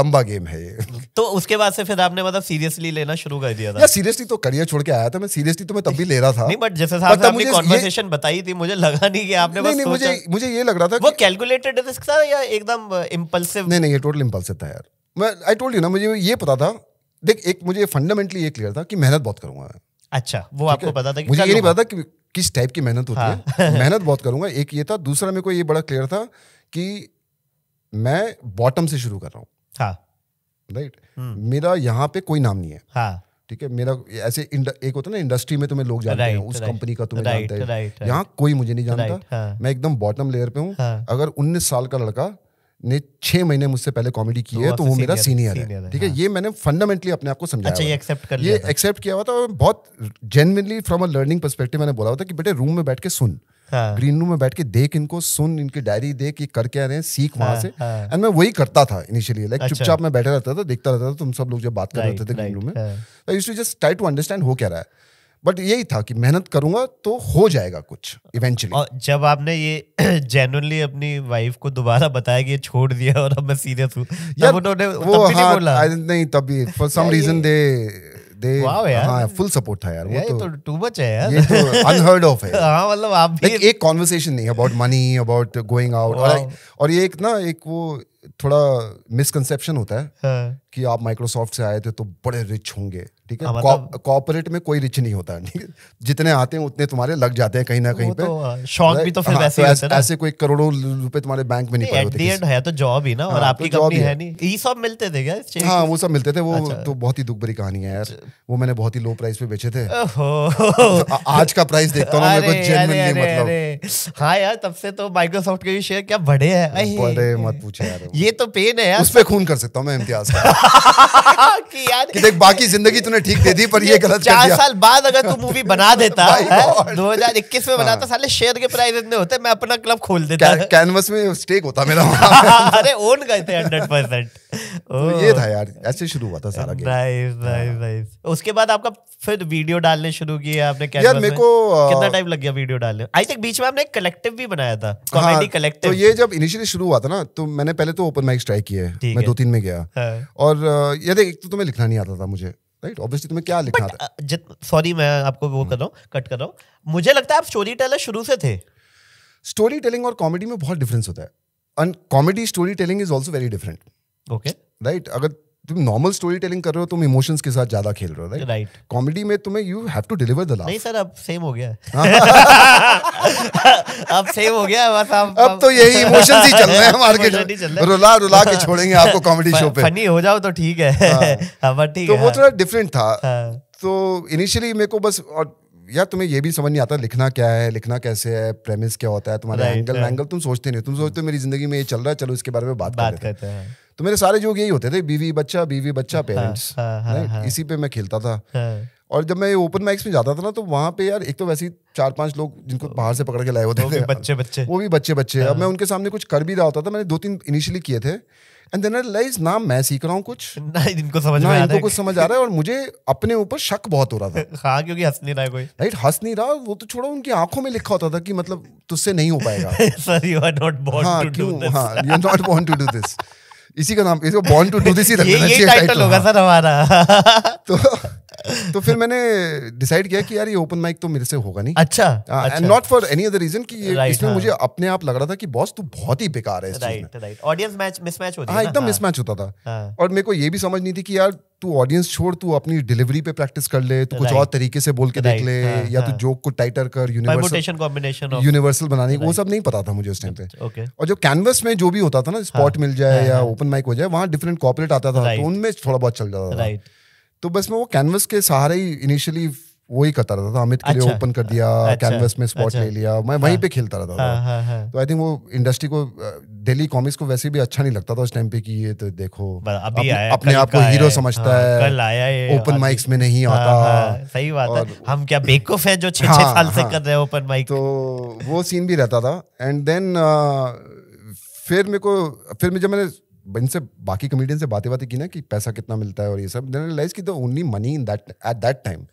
लंबा गेम है ये तो उसके बाद से फिर आपने मतलब सीरियसली लेना शुरू कर दिया था सीरियसली तो करियर छोड़ के आया था मैं सीरियसली तो मैं तब भी ले रहा था नहीं बट जैसे साहब आपने कॉन्वर्सेशन बताई थी मुझे लगा नहीं कि आपने नहीं, बस मुझे मुझे ये लग रहा था वो कैलकुलेटेड रिस्क था या एकदम इम्पल्सिव uh, नहीं नहीं ये टोटल इम्पल्सिव था यार मैं आई टोल्ड यू ना मुझे ये पता था देख एक मुझे फंडामेंटली ये क्लियर था कि मेहनत बहुत करूंगा मैं अच्छा वो आपको पता था कि मुझे ये नहीं पता था कि किस टाइप की मेहनत होती हाँ. है (laughs) मेहनत बहुत करूंगा एक ये था दूसरा मेरे को ये बड़ा क्लियर था कि मैं बॉटम से शुरू कर रहा हूँ हाँ राइट हम्म। मेरा यहाँ पे कोई नाम नहीं है हाँ। ठीक है मेरा ऐसे एक होता है ना इंडस्ट्री में तुम्हें लोग जानते हैं उस कंपनी का तुम्हें जानते हैं यहाँ कोई मुझे नहीं जानता हाँ। मैं एकदम बॉटम लेयर पे हूँ हाँ। अगर उन्नीस साल का लड़का ने छह महीने मुझसे पहले कॉमेडी की तो है तो वो मेरा सीनियर है ठीक है हाँ। ये मैंने फंडामेंटली अपने आप को समझाया अच्छा ये एक्सेप्ट कर लिया ये एक्सेप्ट किया हुआ था बहुत genuinely from a learning perspective मैंने बोला था कि बेटे रूम में बैठ के सुन ग्रीन हाँ। रूम में बैठ के देख इनको सुन इनकी डायरी देख ये कर क्या रहे हैं सीख वहां हाँ, से एंड मैं वही करता था इनिशियली लाइक अच्छा। चुपचाप मैं बैठा रहता था देखता रहता था तुम सब लोग जब बात कर रहे थे ग्रीन रूम में I used just try to understand हो क्या रहा है बट यही था कि मेहनत करूंगा तो हो जाएगा कुछ इवेंचुअली और जब आपने ये जेनुअनली (clears throat) अपनी वाइफ को दोबारा बताया कि ये छोड़ दिया और अब मैं सीरियस हूँ तब उन्होंने वो तब हाँ, नहीं, नहीं तभी फॉर सम रीजन दे दे हां फुल सपोर्ट था यार वो तो तो टू मच है यार ये तो अनहर्ड ऑफ है (laughs) हां मतलब आप भी एक कन्वर्सेशन नहीं about money about going out और, और ये एक ना एक वो थोड़ा मिसकंसेप्शन होता है हाँ. कि आप माइक्रोसॉफ्ट से आए थे तो बड़े रिच होंगे ठीक है कॉपरेट हाँ, मतलब- में कोई रिच नहीं होता ठीक है जितने आते हैं उतने तुम्हारे लग जाते हैं कहीं ना कहीं पे तो हाँ, शौक भी तो फिर हाँ, वैसे तो ही होता है ऐसे कोई करोड़ों रुपए तुम्हारे बैंक में नहीं पड़े होते एट है तो जॉब ही ना और आपकी कंपनी तो है नहीं ये सब मिलते थे क्या हां वो सब मिलते थे वो अच्छा। तो बहुत ही दुख भरी कहानी है यार अच्छा। वो मैंने बहुत ही लो प्राइस पे बेचे थे आज का प्राइस देखता हूं मेरे को जेन्युइनली मतलब हां यार तब से तो माइक्रोसॉफ्ट के भी शेयर क्या बढ़े हैं बड़े मत पूछो यार ये तो पेन है यार उस पे खून कर सकता हूं मैं इम्तियाज का (laughs) कि यार कि देख बाकी जिंदगी उन्होंने ठीक दे दी पर ये गलत चार साल बाद अगर तू मूवी बना (laughs) देता दो हजार इक्कीस में बनाता हाँ। साले शेयर के प्राइस इतने होते मैं अपना क्लब खोल देता कैनवस में स्टेक होता मेरा (laughs) अरे ओन गए थे हंड्रेड परसेंट तो ये था यार ऐसे शुरू हुआ था सारा नाइस नाइस नाइस उसके बाद आपका फिर वीडियो डालने शुरू किए आपने क्या यार मेरे को कितना टाइम लग गया वीडियो डालने आई थिंक बीच में आपने एक कलेक्टिव भी बनाया था कॉमेडी कलेक्टिव हाँ, तो ये जब इनिशियली शुरू हुआ था ना तो मैंने पहले तो ओपन माइक ट्राई किए मैं दो तीन में गया हाँ। और यार एक तो तुम्हें लिखना नहीं आता था मुझे राइट ऑब्वियसली तुम्हें क्या लिखा था सॉरी uh, मैं आपको वो कर रहा हूँ कट कर रहा हूँ मुझे लगता है आप स्टोरी टेलर शुरू से थे स्टोरी टेलिंग और कॉमेडी में बहुत डिफरेंस होता है and comedy story telling is also very different okay right अगर तुम नॉर्मल स्टोरी टेलिंग कर रहे हो तुम इमोशंस के साथ ज्यादा खेल रहे हो राइट राइट कॉमेडी में तुम्हें you have to deliver the laugh नहीं सर अब सेम हो गया (laughs) अब सेम हो गया बस अब अब तो यही इमोशंस ही चल रहे हैं (laughs) मार्केट रुला रुला के छोड़ेंगे आपको कॉमेडी शो (laughs) पे फनी हो जाओ तो ठीक है हां बट हाँ, ठीक तो है हाँ। हाँ। तो वो थोड़ा डिफरेंट था तो इनिशियली मेरे को बस यार तुम्हें ये भी समझ नहीं आता लिखना क्या है लिखना कैसे है प्रेमिस क्या होता है तुम्हारा right, एंगल एंगल तुम सोचते नहीं तुम सोचते मेरी जिंदगी में ये चल रहा है चलो इसके बारे में बात, बात करते हैं तो मेरे सारे जो यही होते थे बीवी बच्चा बीवी बच्चा पेरेंट्स हाँ, हाँ, हाँ, इसी पे मैं खेलता था और जब मैं ओपन मैक्स में जाता था ना तो वहाँ पे यार एक तो वैसे ही चार पांच लोग जिनको बाहर से पकड़ के लाए होते थे बच्चे बच्चे वो भी बच्चे बच्चे अब मैं उनके सामने कुछ कर भी रहा होता था मैंने दो तीन इनिशियली किए थे एंड देन रियलाइज ना मैं सीख रहा हूँ कुछ (laughs) ना इनको समझ ना इनको कुछ समझ आ रहा है और मुझे अपने ऊपर शक बहुत हो रहा था (laughs) हाँ क्योंकि हंस नहीं रहा कोई राइट हंस नहीं रहा वो तो छोड़ो उनकी आंखों में लिखा होता था कि मतलब तुझसे नहीं हो पाएगा (laughs) हाँ, हाँ, इसी का नाम इसको बोर्न टू डू दिस ही रखना चाहिए टाइटल होगा हाँ। सर हमारा तो तो फिर मैंने डिसाइड किया कि यार ये ओपन माइक तो मेरे से होगा नहीं अच्छा and not for any other reason कि right, इसमें हाँ. मुझे अपने आप लग रहा था कि बॉस तू बहुत ही बेकार है इस चीज में ऑडियंस मैच मिसमैच होती है हाँ, एकदम मिसमैच हाँ। होता था हाँ। और मेरे को ये भी समझ नहीं थी कि यार तू ऑडियंस छोड़ तू अपनी डिलीवरी पे प्रैक्टिस कर ले तू कुछ और तरीके से बोल के देख ले या तू जोक को टाइटर कर यूनिवर्सल कॉम्बिनेशन यूनिवर्सल बनाने वो सब नहीं पता था मुझे उस टाइम पे और जो कैनवस में जो भी होता था ना स्पॉट मिल जाए या ओपन माइक हो जाए वहाँ डिफरेंट कॉपरेट आता था तो उनमें थोड़ा बहुत चल जाता था तो बस मैं वो कैनवस के सहारे ही इनिशियली वो ही करता रहता था अमित के लिए ओपन अच्छा। कर दिया अच्छा, कैनवस में स्पॉट अच्छा, ले लिया मैं वहीं हाँ। पे खेलता रहता था, हाँ, हाँ, तो आई थिंक वो इंडस्ट्री को दिल्ली कॉमिक्स को वैसे भी अच्छा नहीं लगता था उस टाइम पे कि ये तो देखो अभी अप, अपने आप को हीरो समझता है ओपन माइक्स में नहीं आता सही बात है हम क्या बेकूफ है जो छह साल से कर रहे हैं ओपन माइक तो वो सीन भी रहता था एंड देन फिर मेरे को फिर जब मैंने इनसे बाकी कमेडियन से बातें बातें की ना कि पैसा कितना मिलता है और ये सब रियलाइज की only money in that at that time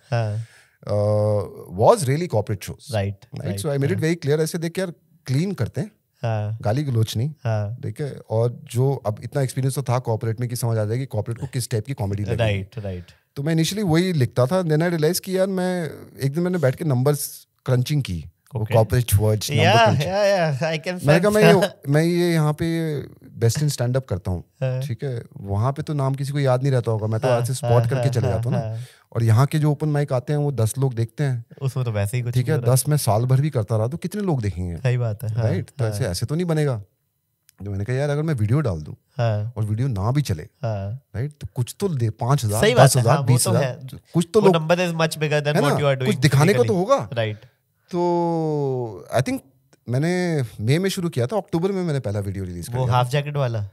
was really corporate shows right right so I made it very clear ऐसे देख यार क्लीन करते हैं हाँ, गाली गलोच नहीं हाँ, ठीक है और जो अब इतना एक्सपीरियंस तो था कॉपरेट में कि समझ आ जाएगी कॉपरेट को किस टाइप की कॉमेडी राइट राइट तो मैं इनिशियली वही लिखता था देन आई रियलाइज कि यार मैं एक दिन मैंने बैठ के नंबर्स क्रंचिंग की okay. कॉर्पोरेट वर्ड्स या या या आई कैन मैं कहा मैं ये मैं ये यहाँ पे बेस्ट इन स्टैंड अप करता हूँ हाँ। ठीक है वहाँ पे तो नाम किसी को याद नहीं रहता होगा मैं तो हाँ, आज से स्पॉट हाँ, करके चले जाता हूँ ना और यहाँ के जो ओपन माइक आते हैं वो दस लोग देखते हैं उसमें तो वैसे ही कुछ ठीक है दस मैं साल भर भी करता रहा तो कितने लोग देखेंगे सही बात है राइट तो ऐसे ऐसे तो नहीं बनेगा तो मैंने कहा यार अगर मैं वीडियो डाल दूं हाँ। और वीडियो ना भी चले हाँ। राइट तो कुछ तो दे पांच हजार दस हजार बीस तो हजार कुछ तो लोग कुछ दिखाने का तो होगा राइट तो आई थिंक मैंने मई में शुरू किया था अक्टूबर में मैंने पहला वीडियो रिलीज किया हाफ जैकेट वाला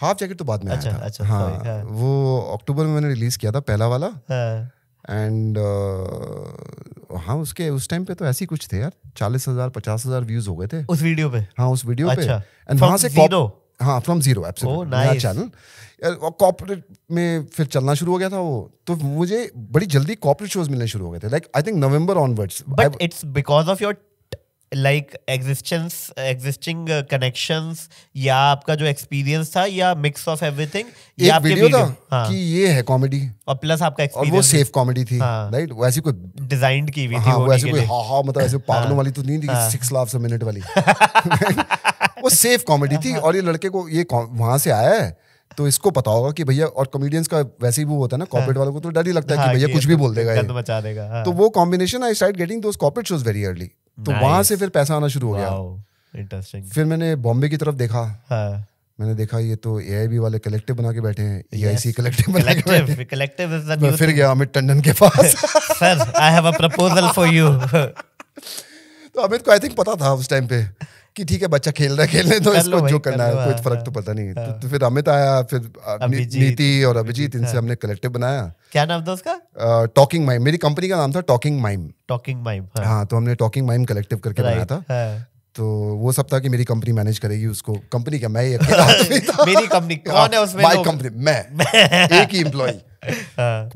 हाफ जैकेट तो बाद में अच्छा, आया था अच्छा, हाँ, हाँ. वो अक्टूबर में मैंने रिलीज किया था पहला वाला एंड हाँ. uh, हाँ उसके उस टाइम पे तो ऐसी कुछ थे यार चालीस हजार पचास हजार व्यूज हो गए थे उस वीडियो पे हाँ उस वीडियो अच्छा. पे एंड वहां से हाँ फ्रॉम जीरो चैनल कॉपरेट में फिर चलना शुरू हो गया था वो तो मुझे बड़ी जल्दी कॉपरेट शोज मिलने शुरू हो गए थे like I think November onwards but it's because of your like existence existing connections या आपका जो एक्सपीरियंस था या मिक्स ऑफ एवरीथिंग या आपके वीडियो था हाँ. कि ये है कॉमेडी और प्लस आपका एक्सपीरियंस और वो सेफ कॉमेडी थी राइट हाँ। right? वो कोई डिजाइन की हुई थी हाँ, वो ऐसी कोई हा हा मतलब ऐसे हाँ। पागलों वाली तो नहीं थी सिक्स लाफ्स अ मिनट वाली (laughs) वो सेफ कॉमेडी थी और ये लड़के को ये वहां से आया है तो इसको पता होगा कि भैया और कॉमेडियंस का वैसे ही वो होता है ना कॉर्पोरेट वालों को तो डर ही लगता है कि भैया कुछ भी बोल देगा मचा तो वो combination I start getting those corporate shows very early तो nice. वहां से फिर पैसा आना शुरू हो गया इंटरेस्टिंग फिर मैंने बॉम्बे की तरफ देखा हाँ. मैंने देखा ये तो ए वाले कलेक्टिव बना के बैठे हैं ए आई सी कलेक्टिव बना कलेक्टिव फिर गया अमित टंडन के पास sir I have a proposal for you तो अमित को आई थिंक पता था उस टाइम पे कि ठीक है बच्चा खेल रहा है खेलने तो इसको जो करना है कोई हाँ, फर्क तो हाँ, पता नहीं हाँ। तो फिर अमित आया फिर नीति और अभिजीत इनसे हमने कलेक्टिव बनाया क्या नाम था उसका टॉकिंग माइम मेरी कंपनी का नाम था टॉकिंग माइम टॉकिंग माइम हाँ तो हमने टॉकिंग माइम कलेक्टिव करके बनाया था तो वो सब था कि मेरी कंपनी मैनेज करेगी उसको कंपनी क्या मैं ही (laughs) मेरी कंपनी कौन है उसमें माय कंपनी मैं (laughs) एक ही एम्प्लॉय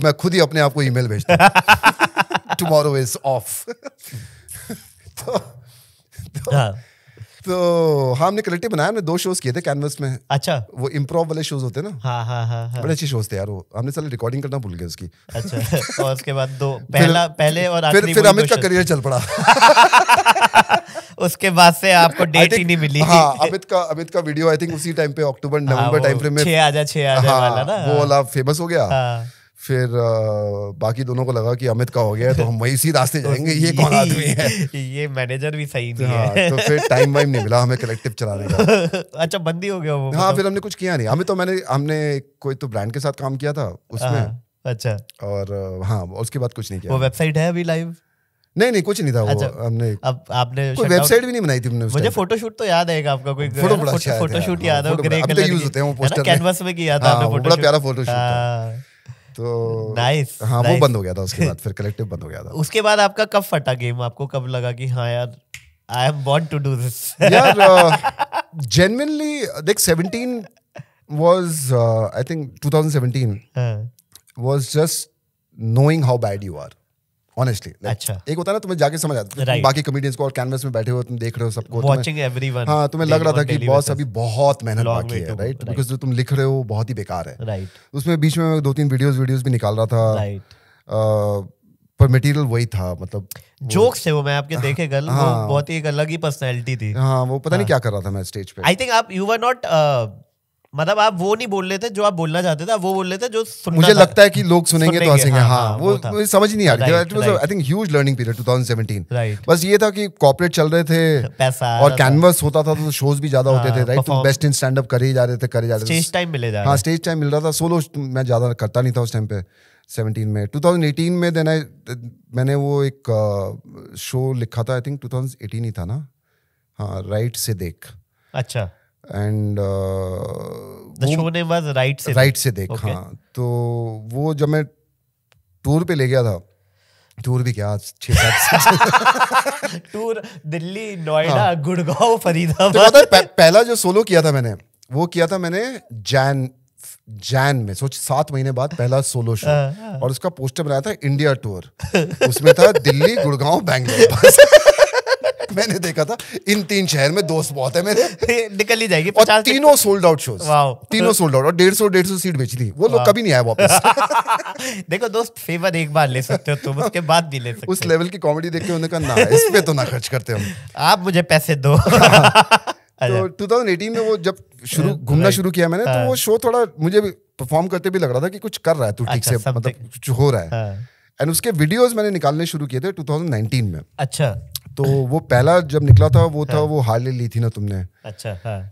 मैं खुद ही अपने आप को ईमेल भेजता टुमारो इज ऑफ तो, तो हाँ. तो हाँ हमने कलेक्टिव बनाया हमने दो शोज किए थे कैनवस में अच्छा वो इम्प्रोव वाले शोज होते हैं ना हाँ हाँ हाँ, हाँ. बड़े अच्छे शोज थे यार वो हमने साले रिकॉर्डिंग करना भूल गए उसकी अच्छा और उसके बाद दो (laughs) पहला पहले और फिर फिर अमित का करियर चल पड़ा (laughs) उसके बाद से आपको डेट ही नहीं मिली हाँ अमित का अमित का वीडियो आई थिंक उसी टाइम पे अक्टूबर नवंबर टाइम फ्रेम में छह आजा छह आजा हाँ, वाला ना वो वाला फेमस हो गया हाँ। फिर बाकी दोनों को लगा कि अमित का हो गया है तो हम वही इसी रास्ते जाएंगे ये कौन (laughs) आदमी है ये मैनेजर भी सही नहीं हाँ, है तो फिर टाइम वाइम नहीं मिला हमें कलेक्टिव चला का (laughs) अच्छा बंदी हो गया वो हाँ मतलब। फिर हमने कुछ किया नहीं हमें तो मैंने हमने कोई तो ब्रांड के साथ काम किया था उसमें हाँ, अच्छा और हाँ उसके बाद कुछ नहीं किया वो वेबसाइट है अभी लाइव नहीं नहीं कुछ नहीं था अच्छा, वो हमने अब आपने कोई वेबसाइट भी नहीं बनाई थी हमने मुझे फोटोशूट तो याद आएगा आपका कोई फोटो बड़ा अच्छा फोटोशूट हाँ, याद है ग्रे कलर यूज होते हैं वो पोस्टर कैनवास में किया था हाँ, आपने फोटो बड़ा प्यारा फोटोशूट था तो नाइस nice, हाँ nice. वो बंद हो गया था उसके बाद फिर कलेक्टिव बंद हो गया था (laughs) उसके बाद आपका कब फटा गेम आपको कब लगा कि हाँ यार I am born to do this यार जेन्युइनली uh, देख 17 was I uh, think think 2017 uh. हाँ। was just knowing how bad you are. Honestly अच्छा एक होता है ना तुम्हें जाके समझ आता है बाकी कॉमेडियंस को और कैनवस में बैठे हो तुम देख रहे हो सबको वाचिंग एवरीवन हां तुम्हें लग रहा था कि बॉस अभी बहुत मेहनत बाकी है राइट बिकॉज़ जो तुम लिख रहे हो बहुत ही बेकार है राइट उसमें बीच में दो तीन वीडियोस वीडियोस भी निकाल रहा था राइट पर मटेरियल वही था मतलब जोक्स थे वो मैं आपके हाँ, देखे गल वो हाँ। बहुत ही एक अलग ही पर्सनैलिटी थी हाँ वो पता नहीं हाँ। क्या कर रहा था मैं स्टेज पे आई थिंक आप यू वर नॉट मतलब आप वो नहीं बोल रहे थे जो आप बोलना चाहते थे वो बोल रहे थे जो सुनना मुझे लगता है कि लोग सुनेंगे तो हंसेंगे हाँ, हाँ, हाँ, वो, वो मुझे समझ नहीं आ रही I think huge learning period 2017 बस ये था कि कॉपरेट चल रहे थे पैसा और कैनवस होता था तो शोज भी ज्यादा होते हाँ, थे right best in stand up ही जा रहे थे करे जा रहे थे टाइम मिले हाँ स्टेज टाइम मिल रहा था सोलो मैं ज्यादा करता नहीं था उस टाइम पे सेवनटीन में टू थाउजेंड एटीन में देन आई मैंने वो एक शो लिखा था I think two thousand eighteen ही था ना हाँ राइट से देख अच्छा एंड राइट से राइट से देख okay. हाँ तो वो जब मैं टूर पे ले गया था टूर भी क्या छह सात टूर (laughs) दिल्ली नोएडा हाँ। गुड़गांव फरीदाबाद तो पहला जो सोलो किया था मैंने वो किया था मैंने जैन जैन में सोच सात महीने बाद पहला सोलो शो हाँ, हाँ। और उसका पोस्टर बनाया था इंडिया टूर उसमें था दिल्ली गुड़गांव बैंगलोर मैंने देखा था इन तीन शहर में दोस्त बहुत है मेरे (laughs) निकल ही जाएगी और तीनों सोल्ड आउट शोज तीनों सोल्ड आउट और डेढ़ सौ डेढ़ सौ सीट बेच ली वो लोग कभी नहीं आए वापस (laughs) देखो दोस्त फेवर एक बार ले सकते हो तुम उसके बाद भी ले (laughs) सकते उस लेवल की कॉमेडी देख के उन्होंने कहा ना इस पे तो ना खर्च करते हम आप मुझे पैसे दो हाँ। तो 2018 में वो जब शुरू हाँ, घूमना शुरू किया मैंने तो हाँ। वो शो थोड़ा मुझे परफॉर्म करते भी लग रहा था कि कुछ कर रहा है तू ठीक अच्छा, से मतलब कुछ हो रहा है एंड उसके वीडियोस मैंने निकालने शुरू किए थे 2019 में अच्छा तो वो पहला जब निकला था वो था हाँ। वो हार्ले ली थी ना तुमने अच्छा हाँ।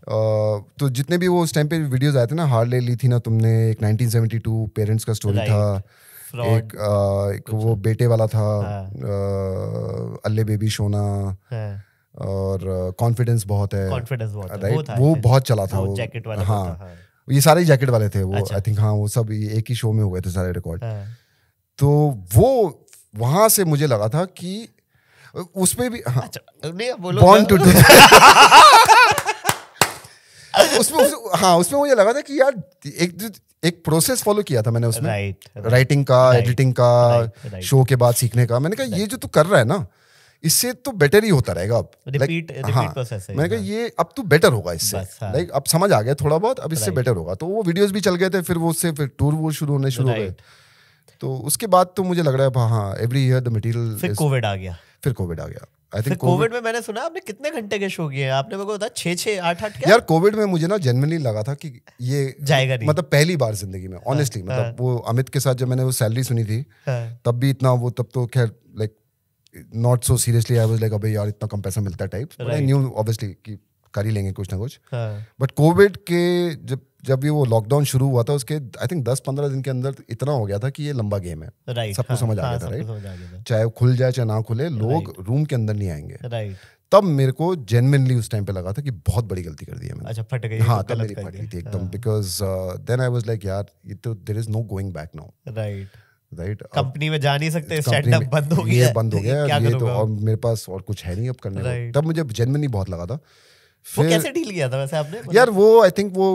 तो जितने भी वो उस टाइम पे वीडियोस आए थे ना हार्ले ली थी ना तुमने एक 1972 पेरेंट्स का स्टोरी था एक, आ, एक वो बेटे वाला था हाँ। अल्ले बेबी शोना हाँ। और कॉन्फिडेंस बहुत है कॉन्फिडेंस बहुत राइट वो, बहुत चला था वो जैकेट वाला हाँ।, हाँ ये सारे जैकेट वाले थे वो आई अच्छा। थिंक हाँ वो सब एक ही शो में हुए थे सारे रिकॉर्ड हाँ। तो वो वहां से मुझे लगा था कि उसमें भी हाँ अच्छा, बॉन्ड टू तो- (laughs) उसमें उस, हाँ उसमें मुझे लगा था कि यार एक एक प्रोसेस फॉलो किया था मैंने उसमें right, right, राइटिंग का right, एडिटिंग का right, right, शो के बाद सीखने का मैंने कहा right. ये जो तू कर रहा है ना इससे तो बेटर ही होता रहेगा अब रिपीट like, हाँ मैंने कहा ये अब तो बेटर होगा इससे हाँ। लाइक अब समझ आ गया थोड़ा बहुत अब इससे बेटर होगा तो वो वीडियोस भी चल गए थे फिर वो उससे फिर टूर वो शुरू होने शुरू हो गए तो उसके बाद तो मुझे लग रहा है हाँ एवरी ईयर द मटेरियल फिर कोविड आ गया फिर कोविड आ गया आई थिंक कोविड में मैंने सुना आपने कितने घंटे के शो किए आपने मेरे को बताया छे छे आठ आठ यार कोविड में मुझे ना जनरली लगा था कि ये जाएगा नहीं मतलब पहली बार जिंदगी में ऑनेस्टली हाँ, मतलब हाँ, वो अमित के साथ जब मैंने वो सैलरी सुनी थी हाँ, तब भी इतना वो तब तो खैर like not so seriously I was like अबे यार इतना कम पैसा मिलता है टाइप आई न्यू ऑब्वियसली कि कर ही लेंगे कुछ ना कुछ बट हाँ। कोविड के जब जब ये वो लॉकडाउन शुरू हुआ था उसके आई थिंक दस पंद्रह दिन के अंदर इतना हो गया था कि ये लंबा गेम है right, सबको हाँ, समझ आ गया हाँ, था राइट चाहे खुल जाए चाहे ना खुले लोग रूम के अंदर नहीं आएंगे तब मेरे को जेनविनली उस टाइम पे लगा था कि बहुत बड़ी गलती कर दी है मैंने अच्छा फट गई हाँ तब मेरी फट गई थी एकदम बिकॉज देन आई लाइक यार ये तो there is no going back now right right company में जा नहीं सकते बंद हो गया ये बंद हो गया ये तो और मेरे पास और कुछ है नहीं अब करने का तब मुझे जेनविनली बहुत लगा था वो कैसे डील किया था वैसे आपने मतलब यार वो आई थिंक वो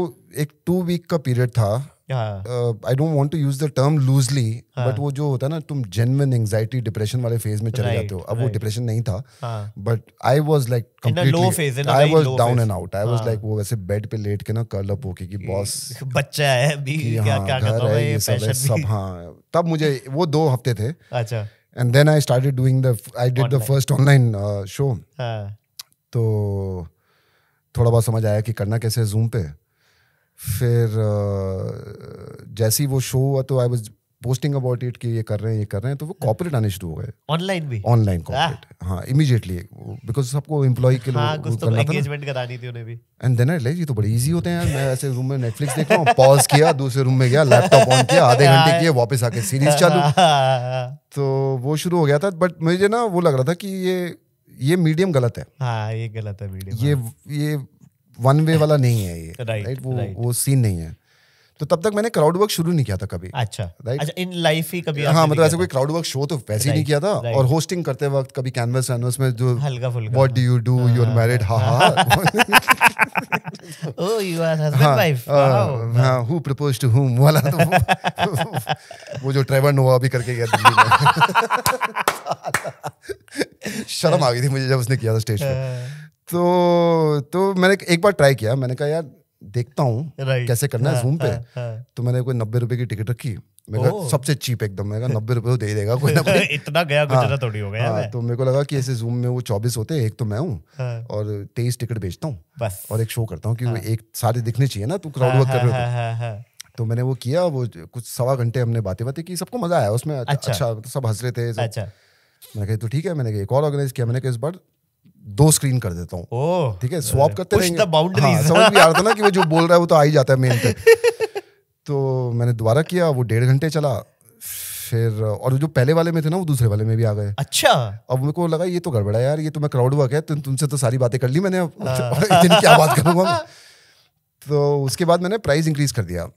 एक टू वीक का पीरियड था I don't want to use the term loosely but वो जो होता है ना तुम जेन्युइन एंजाइटी डिप्रेशन वाले फेज में चले जाते हो अब वो डिप्रेशन नहीं था but I was like completely I was down and out I was like वो वैसे बेड पे लेट के ना कर्ल अप होके कि बॉस बच्चा है अभी क्या हाँ, क्या कर रहा है ये सब सब हां तब मुझे (laughs) वो दो हफ्ते थे अच्छा and then I started doing the I did the first online show तो थोड़ा बहुत समझ आया कि करना कैसे है जूम पे फिर जैसे ही वो शो हुआ तो I was posting about it कि ये कर रहे हैं ये कर रहे हैं तो वो कॉपरेट आने शुरू हो गए ऑनलाइन भी ऑनलाइन कॉपरेट हाँ इमीडिएटली बिकॉज सबको एम्प्लॉय के हाँ, लोग तो करना एंगेजमेंट करानी थी उन्हें भी एंड देन आई ये तो बड़े इजी होते हैं मैं ऐसे रूम में नेटफ्लिक्स देख रहा हूँ पॉज किया दूसरे रूम में गया लैपटॉप ऑन किया आधे घंटे हाँ। किए वापस आके सीरीज चालू (laughs) तो वो शुरू हो गया था बट मुझे ना वो लग रहा था कि ये ये मीडियम गलत है हाँ ये गलत है मीडियम ये ये वन वे वाला नहीं है ये राइट वो वो सीन नहीं है तो तब तक मैंने क्राउड वर्क शुरू नहीं किया था कभी अच्छा अच्छा इन लाइफ ही कभी हाँ मतलब ऐसे कोई क्राउड वर्क शो तो वैसे ही नहीं किया था और होस्टिंग करते वक्त कभी कैनवस वैनवस में जो हल्का फुल्का what do you do you are married हा हा oh you are husband wife हां हु प्रपोज टू हुम वाला तो वो जो ट्रेवर नोवा भी करके गया दिल्ली में शर्म आ गई थी मुझे जब उसने किया था स्टेज पे हाँ। तो तो मैंने एक बार ट्राई किया मैंने कहा यार देखता हूँ right. कैसे करना है जूम हाँ, पे हाँ, हाँ। तो मैंने कोई नब्बे रुपए की टिकट रखी मैं oh. सबसे चीप एकदम मैं नब्बे रुपए तो दे देगा कोई ना (laughs) कोई इतना गया गुजरा थोड़ी हो गया हाँ, तो मेरे को लगा कि ऐसे जूम में वो चौबीस होते हैं एक तो मैं हूँ हाँ, और तेईस टिकट बेचता हूँ और एक शो करता हूँ कि हाँ, एक सारे दिखने चाहिए ना तू क्राउड वर्क कर रहे हो तो मैंने वो किया वो कुछ सवा घंटे हमने बातें बातें की सबको मजा आया उसमें अच्छा, अच्छा मतलब सब हंस रहे थे अच्छा। मैंने कहा तो ठीक है मैंने कहा एक और ऑर्गेनाइज किया मैंने कहा इस बार दो स्क्रीन कर देता हूँ ठीक है स्वाप करते रहेंगे हाँ, ना कि वो जो बोल रहा है वो तो आ ही जाता है मेन पे तो मैंने दोबारा किया वो डेढ़ घंटे चला फिर और जो पहले वाले में थे ना वो दूसरे वाले में भी आ गए अच्छा अब मेरे को लगा ये तो गड़बड़ा यार ये तो मैं क्राउड वर्क है तो तुमसे तो सारी बातें कर ली मैंने हाँ। (laughs) क्या बात करूंगा तो उसके बाद मैंने प्राइस इंक्रीज कर दिया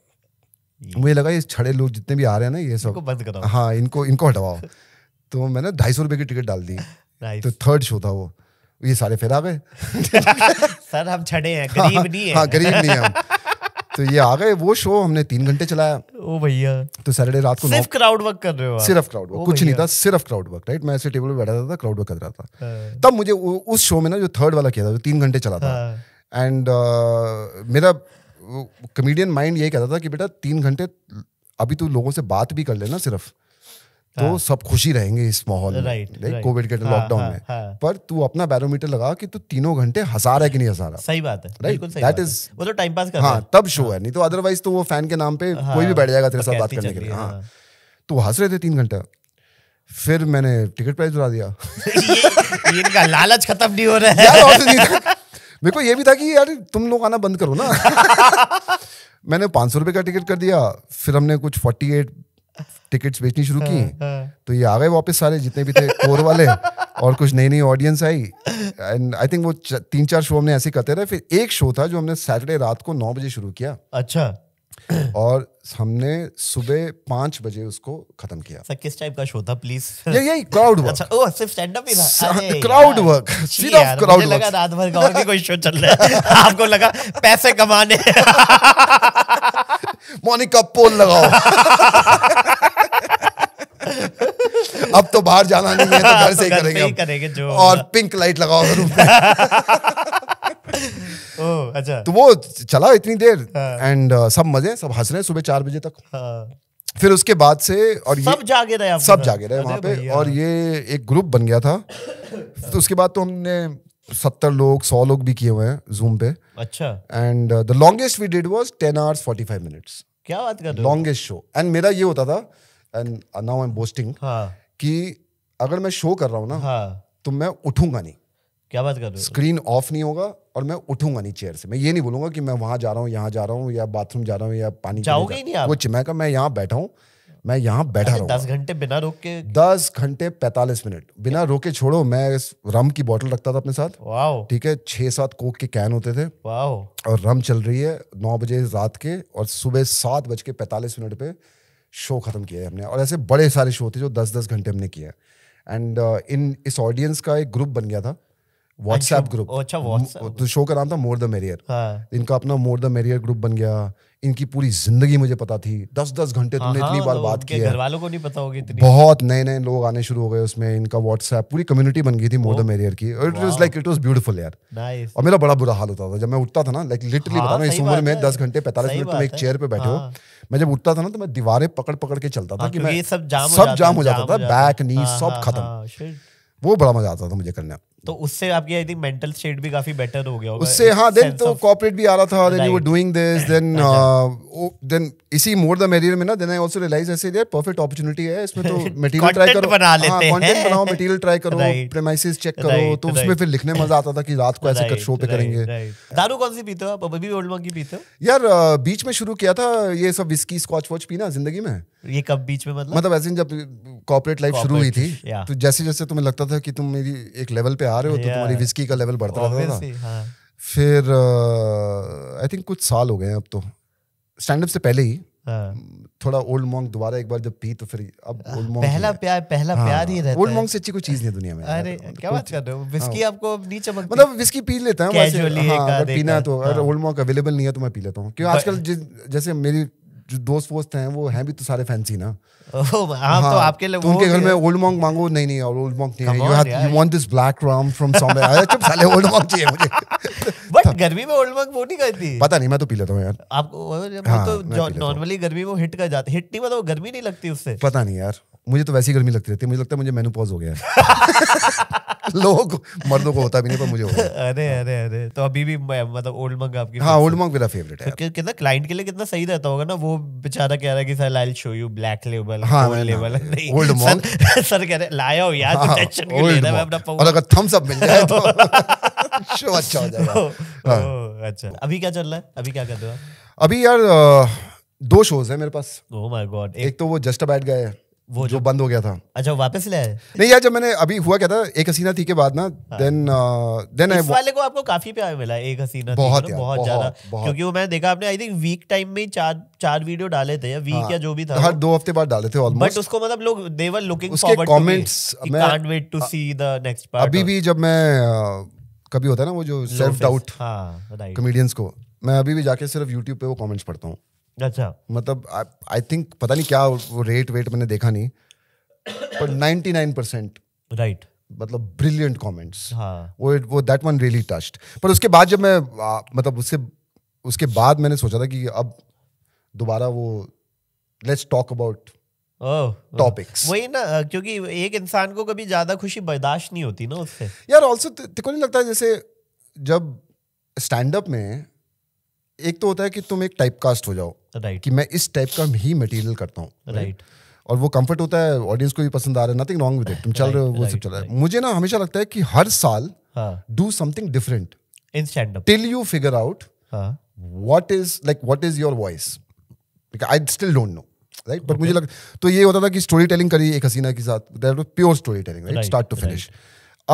मुझे लगा ये छड़े लोग जितने भी आ रहे हैं ना ये सब इनको बंद हाँ इनको इनको हटवाओ तो मैंने ढाई सौ रुपये की टिकट डाल दी (laughs) तो थर्ड शो था वो ये सारे फिर आ गए सर हम छड़े हैं गरीब हाँ, नहीं है हाँ गरीब नहीं है तो ये आ गए वो शो हमने तीन घंटे चलाया ओ भैया तो सैटरडे रात को सिर्फ क्राउड वर्क कर रहे हो सिर्फ क्राउड वर्क कुछ नहीं था सिर्फ क्राउड वर्क राइट मैं ऐसे टेबल पे बैठा था था क्राउड वर्क कर रहा था हाँ। तब मुझे उ, उस शो में ना जो थर्ड वाला किया था जो तीन घंटे चला था एंड हाँ। uh, मेरा कमेडियन माइंड यही कहता था कि बेटा तीन घंटे अभी तू लोगों से बात भी कर लेना सिर्फ तो हाँ, सब खुशी रहेंगे इस माहौल में राइट कोविड के लॉकडाउन हाँ, हाँ, में हाँ। पर तू अपना बैरोमीटर लगा कि तू तीनों घंटे हंसा रहा है कि नहीं हंसा रहा सही बात है राइट दैट इज वो तो टाइम पास कर हाँ तब शो है नहीं तो अदरवाइज तो वो फैन के नाम पे कोई भी बैठ जाएगा तेरे तो साथ बात करने के लिए हाँ तो हंस रहे थे तीन घंटा फिर मैंने टिकट प्राइस बढ़ा दिया (laughs) इनका लालच खत्म नहीं हो रहा है तो मेरे को ये भी था कि यार तुम लोग आना बंद करो ना (laughs) मैंने पाँच सौ रुपये का टिकट कर दिया फिर हमने कुछ फोर्टी एट टिकट्स बेचनी शुरू की हाँ, हाँ। तो ये आ गए वापस सारे जितने भी थे कोर वाले और कुछ नई नई ऑडियंस आई एंड आई थिंक वो तीन चार शो हमने ऐसे करते रहे फिर एक शो था जो हमने सैटरडे रात को नौ बजे शुरू किया अच्छा और हमने सुबह पांच बजे उसको खत्म किया सर अच्छा, किस टाइप का शो था प्लीज यही यही क्राउड वर्क अच्छा ओ सिर्फ स्टैंड अप ही था क्राउड वर्क सिर्फ क्राउड वर्क लगा रात भर का और भी कोई शो चल रहा है आपको लगा पैसे कमाने (laughs) मोनिका पोल लगाओ (laughs) (laughs) अब तो बाहर जाना नहीं है तो घर से ही (laughs) करेंगे, और पिंक लाइट लगाओ रूम में (laughs) ओ, अच्छा तो वो चला इतनी देर एंड हाँ। uh, सब मजे सब हंस रहे सुबह चार बजे तक हाँ। फिर उसके बाद से और सब जागे रहे सब जागे रहे वहां पे और ये एक ग्रुप बन गया था तो उसके बाद तो हमने सत्तर लोग सौ लोग भी किए हुए हैं जूम पे अच्छा and the longest we did was ten hours forty five minutes क्या बात कर रहे हो लॉन्गेस्ट शो एंड मेरा ये होता था and now I am boasting कि अगर मैं शो कर रहा हूँ ना हाँ. तो मैं उठूंगा नहीं क्या बात कर रहे हो स्क्रीन ऑफ नहीं होगा और मैं उठूंगा नहीं चेयर से मैं ये नहीं बोलूंगा कि मैं वहां जा रहा हूँ यहाँ जा रहा हूँ या बाथरूम जा रहा हूँ या पानी जाओगे नहीं आप वो मैं यहाँ बैठा हूँ मैं यहाँ बैठा रहा दस घंटे बिना रोक के दस घंटे पैतालीस मिनट बिना रोके छोड़ो मैं इस रम की बोतल रखता था अपने साथ ठीक है छह सात कोक के कैन होते थे और रम चल रही है नौ बजे रात के और सुबह सात बज के पैतालीस मिनट पे शो ख़त्म किया है हमने और ऐसे बड़े सारे शो थे जो दस दस घंटे हमने किए एंड uh, इन इस ऑडियंस का एक ग्रुप बन गया था व्हाट्सएप ग्रुप अच्छा व्हाट्सएप अच्छा, तो शो का नाम था मोर द मेरियर इनका अपना मोर द मेरियर ग्रुप बन गया इनकी पूरी जिंदगी मुझे पता थी दस दस घंटे तुमने हाँ, इतनी बार बात की है को नहीं पता होगी इतनी बहुत नए नए लोग आने शुरू हो गए उसमें इनका व्हाट्सएप पूरी कम्युनिटी बन गई थी मोर द मेरियर की it it like was beautiful यार और मेरा बड़ा बुरा हाल होता था जब मैं उठता था ना लाइक लिटरली बता इस उम्र में दस घंटे पैंतालीस मिनट तुम एक चेयर पे बैठे हो हाँ। मैं जब उठता था ना तो मैं दीवारें पकड़ पकड़ के चलता था हाँ, कि मैं सब जाम हो जाता था बैक नी सब खत्म वो बड़ा मजा आता था मुझे करने तो उससे आपकी आई थिंक मेंटल स्टेट भी काफी बेटर हो गया होगा उससे हाँ देन तो कॉर्पोरेट भी आ रहा था then you were doing this then then इसी मोर द मेरियर में ना देन आई आल्सो रियलाइज ऐसे देयर परफेक्ट अपॉर्चुनिटी है इसमें तो मटेरियल (laughs) ट्राई करो बना हाँ, लेते हैं कंटेंट बनाओ मटेरियल ट्राई करो प्रेमाइसेस (laughs) चेक करो तो उसमें फिर लिखने मजा आता था कि रात को ऐसे शो पे करेंगे दारू कौन सी पीते हो आप अभी भी ओल्ड मंकी पीते हो यार बीच uh, में शुरू किया था ये सब विस्की स्कॉच वॉच पीना जिंदगी में ये कब बीच में मतलब मतलब ऐसे जब कॉर्पोरेट लाइफ शुरू हुई थी तो जैसे जैसे तुम्हें लगता था कि तुम मेरी एक लेवल पे आ रहे हो तो तुम्हारी विस्की का लेवल बढ़ता रहता था हाँ। फिर आई uh, थिंक कुछ साल हो गए हैं अब तो स्टैंड से पहले ही हाँ। थोड़ा ओल्ड मॉन्ग दोबारा एक बार जब पी तो फिर अब ओल्ड हाँ, मॉन्ग पहला प्यार पहला हाँ, प्यार ही रहता ओल्ड मॉन्ग से अच्छी कोई चीज नहीं दुनिया में अरे मतलब क्या बात कर रहे हो विस्की हाँ, आपको नहीं चमक मतलब विस्की पी लेता हूं वैसे हां पीना तो अगर ओल्ड मॉन्ग अवेलेबल नहीं है तो मैं पी लेता हूं क्योंकि आजकल जैसे मेरी जो दोस्त वोस्त हैं वो हैं भी तो सारे फैंसी ना oh, (laughs) हाँ, तो आपके लिए तो उनके घर में ओल्ड मॉन्ग मांगो नहीं नहीं ओल्ड मॉन्ग नहीं you have you want this black from अरे चुप साले ओल्ड मॉन्ग चाहिए मुझे बट (laughs) गर्मी में ओल्ड मॉन्ग वो नहीं करती पता नहीं मैं तो पी लेता हूं यार हाँ, तो नॉर्मली गर्मी में हिट कर जाते हिट नहीं मतलब गर्मी नहीं लगती उससे पता नहीं यार मुझे तो वैसी गर्मी लगती रहती है मुझे लगता है मुझे मेनोपॉज हो गया है (laughs) लोगों मर्दों को होता भी नहीं पर मुझे अरे अरे अरे तो अभी भी मतलब ओल्ड मंग आपकी हाँ ओल्ड मंग मेरा फेवरेट है तो कितना क्लाइंट के लिए कितना सही रहता होगा ना वो बेचारा कह रहा है कि हाँ, sir I show you black level हाँ लेवल ओल्ड मंग सर कह रहे लाया हो यार तो टेंशन क्यों ले रहा है अपना और अगर थम्स अप मिल जाए तो शो (laughs) अच्छा हो जाएगा हाँ। अच्छा अभी क्या चल रहा है अभी क्या कर रहे हो अभी यार दो शोज है मेरे पास ओह माय गॉड एक तो वो जस्ट बैठ गए है वो जो, जो बंद हो गया था अच्छा वापस ले आए नहीं यार जब मैंने अभी हुआ क्या था एक हसीना थी के बाद ना देन हाँ। देन uh, इस वाले को आपको काफी प्यार मिला एक हसीना बहुत थी, बहुत ज्यादा क्योंकि वो मैंने देखा आपने आई थिंक वीक टाइम में चार चार वीडियो डाले थे या वीक हाँ। या जो भी था हर दो हफ्ते बाद डाले थे ऑलमोस्ट बट उसको मतलब लोग they were looking forward to comments I can't wait to see the next part अभी भी जब मैं uh, कभी होता है ना वो जो सेल्फ डाउट कॉमेडियंस को मैं अभी भी जाके सिर्फ YouTube पे वो कमेंट्स पढ़ता हूँ अच्छा मतलब आई थिंक पता नहीं क्या वो रेट वेट मैंने देखा नहीं पर 99 परसेंट राइट मतलब ब्रिलियंट कॉमेंट्स हाँ। वो वो दैट वन रियली टस्ट पर उसके बाद जब मैं आ, मतलब उससे उसके बाद मैंने सोचा था कि अब दोबारा वो लेट्स टॉक अबाउट टॉपिक्स वही ना क्योंकि एक इंसान को कभी ज्यादा खुशी बर्दाश्त नहीं होती ना उससे यार ऑल्सो तेको नहीं लगता जैसे जब स्टैंड अप में एक तो होता है कि तुम एक टाइप कास्ट हो जाओ राइट कि मैं इस टाइप का ही मटेरियल करता हूँ राइट और वो कंफर्ट होता है ऑडियंस को भी पसंद आ रहा है नथिंग रॉन्ग विद इट तुम चल रहे हो वो सब चल रहा है मुझे ना हमेशा लगता है कि हर साल do something different in stand up till you figure out what is like what is your voice because I still don't know right but मुझे लग तो ये होता था कि स्टोरी टेलिंग करी एक हसीना के साथ that was pure story telling right start to finish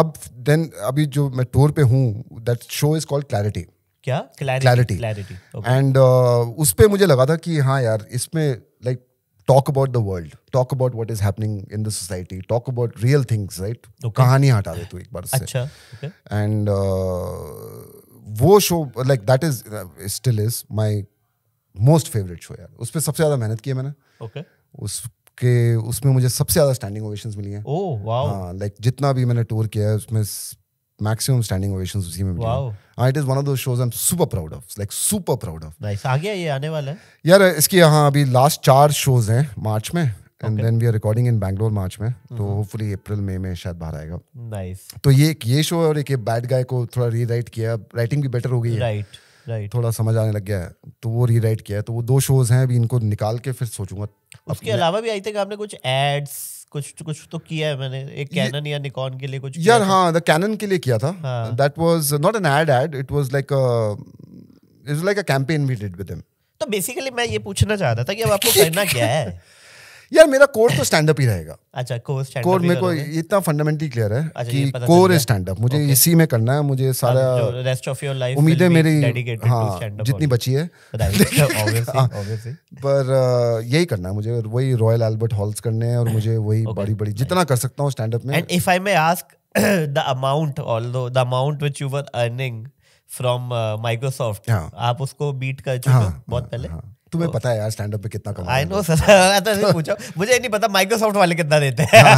अब देन अभी जो मैं टूर पे हूँ that show is called clarity क्या क्लैरिटी क्लैरिटी एंड उस पर मुझे लगा था कि हाँ यार इसमें like talk about the world talk about what is happening in the society talk about real things right कहानी हटा दे तू एक बार से अच्छा एंड uh, वो show like that is still is my most favourite show यार उस पर सबसे ज्यादा मेहनत की है मैंने ओके okay. उसके उसमें मुझे सबसे ज्यादा स्टैंडिंग ओवेशंस मिली हैं ओह वाओ लाइक जितना भी मैंने टूर किया है उसमें मैक्सिमम स्टैंडिंग ओवेशन उसी में हाँ it is one of those shows I am super proud of like super proud of nice आ गया ये आने वाला है यार इसके यहाँ अभी लास्ट चार शोज हैं मार्च में and then we are recording in Bangalore March में तो होपफुली अप्रैल मई में शायद बाहर आएगा नाइस तो ये एक ये शो है और एक बैड गाय को थोड़ा री राइट किया राइटिंग भी बेटर हो गई है राइट राइट थोड़ा समझ आने लग गया है तो वो रीराइट किया है तो वो दो शोज हैं अभी इनको निकाल के फिर सोचूंगा उसके अलावा भी आई थिंक आपने कुछ एड्स कुछ तो, कुछ तो किया है मैंने एक कैनन या निकॉन के लिए कुछ यार हाँ द कैनन के लिए किया था that was not an ad ad it was like it was like a campaign we did with him तो बेसिकली मैं ये पूछना चाहता था कि अब आपको (laughs) करना क्या है यार मेरा कोर तो स्टैंड अप ही रहेगा अच्छा कोर स्टैंड कोर मेरे को इतना फंडामेंटली क्लियर है अच्छा, कि कोर इज स्टैंड अप मुझे okay. इसी में करना है मुझे सारा रेस्ट ऑफ योर लाइफ उम्मीदें मेरी हाँ जितनी बची है (laughs) (laughs) हाँ, पर यही करना है मुझे वही रॉयल एल्बर्ट हॉल्स करने हैं और मुझे वही बड़ी बड़ी जितना कर सकता हूँ स्टैंड अप में and if I may ask the amount although the amount which you were earning from Microsoft आप उसको बीट कर हाँ, चुके हो बहुत हाँ, पहले तुम्हें पता है यार स्टैंड अप पे कितना कमा आई नो सर ऐसे पूछो मुझे नहीं पता माइक्रोसॉफ्ट वाले कितना देते हैं (laughs)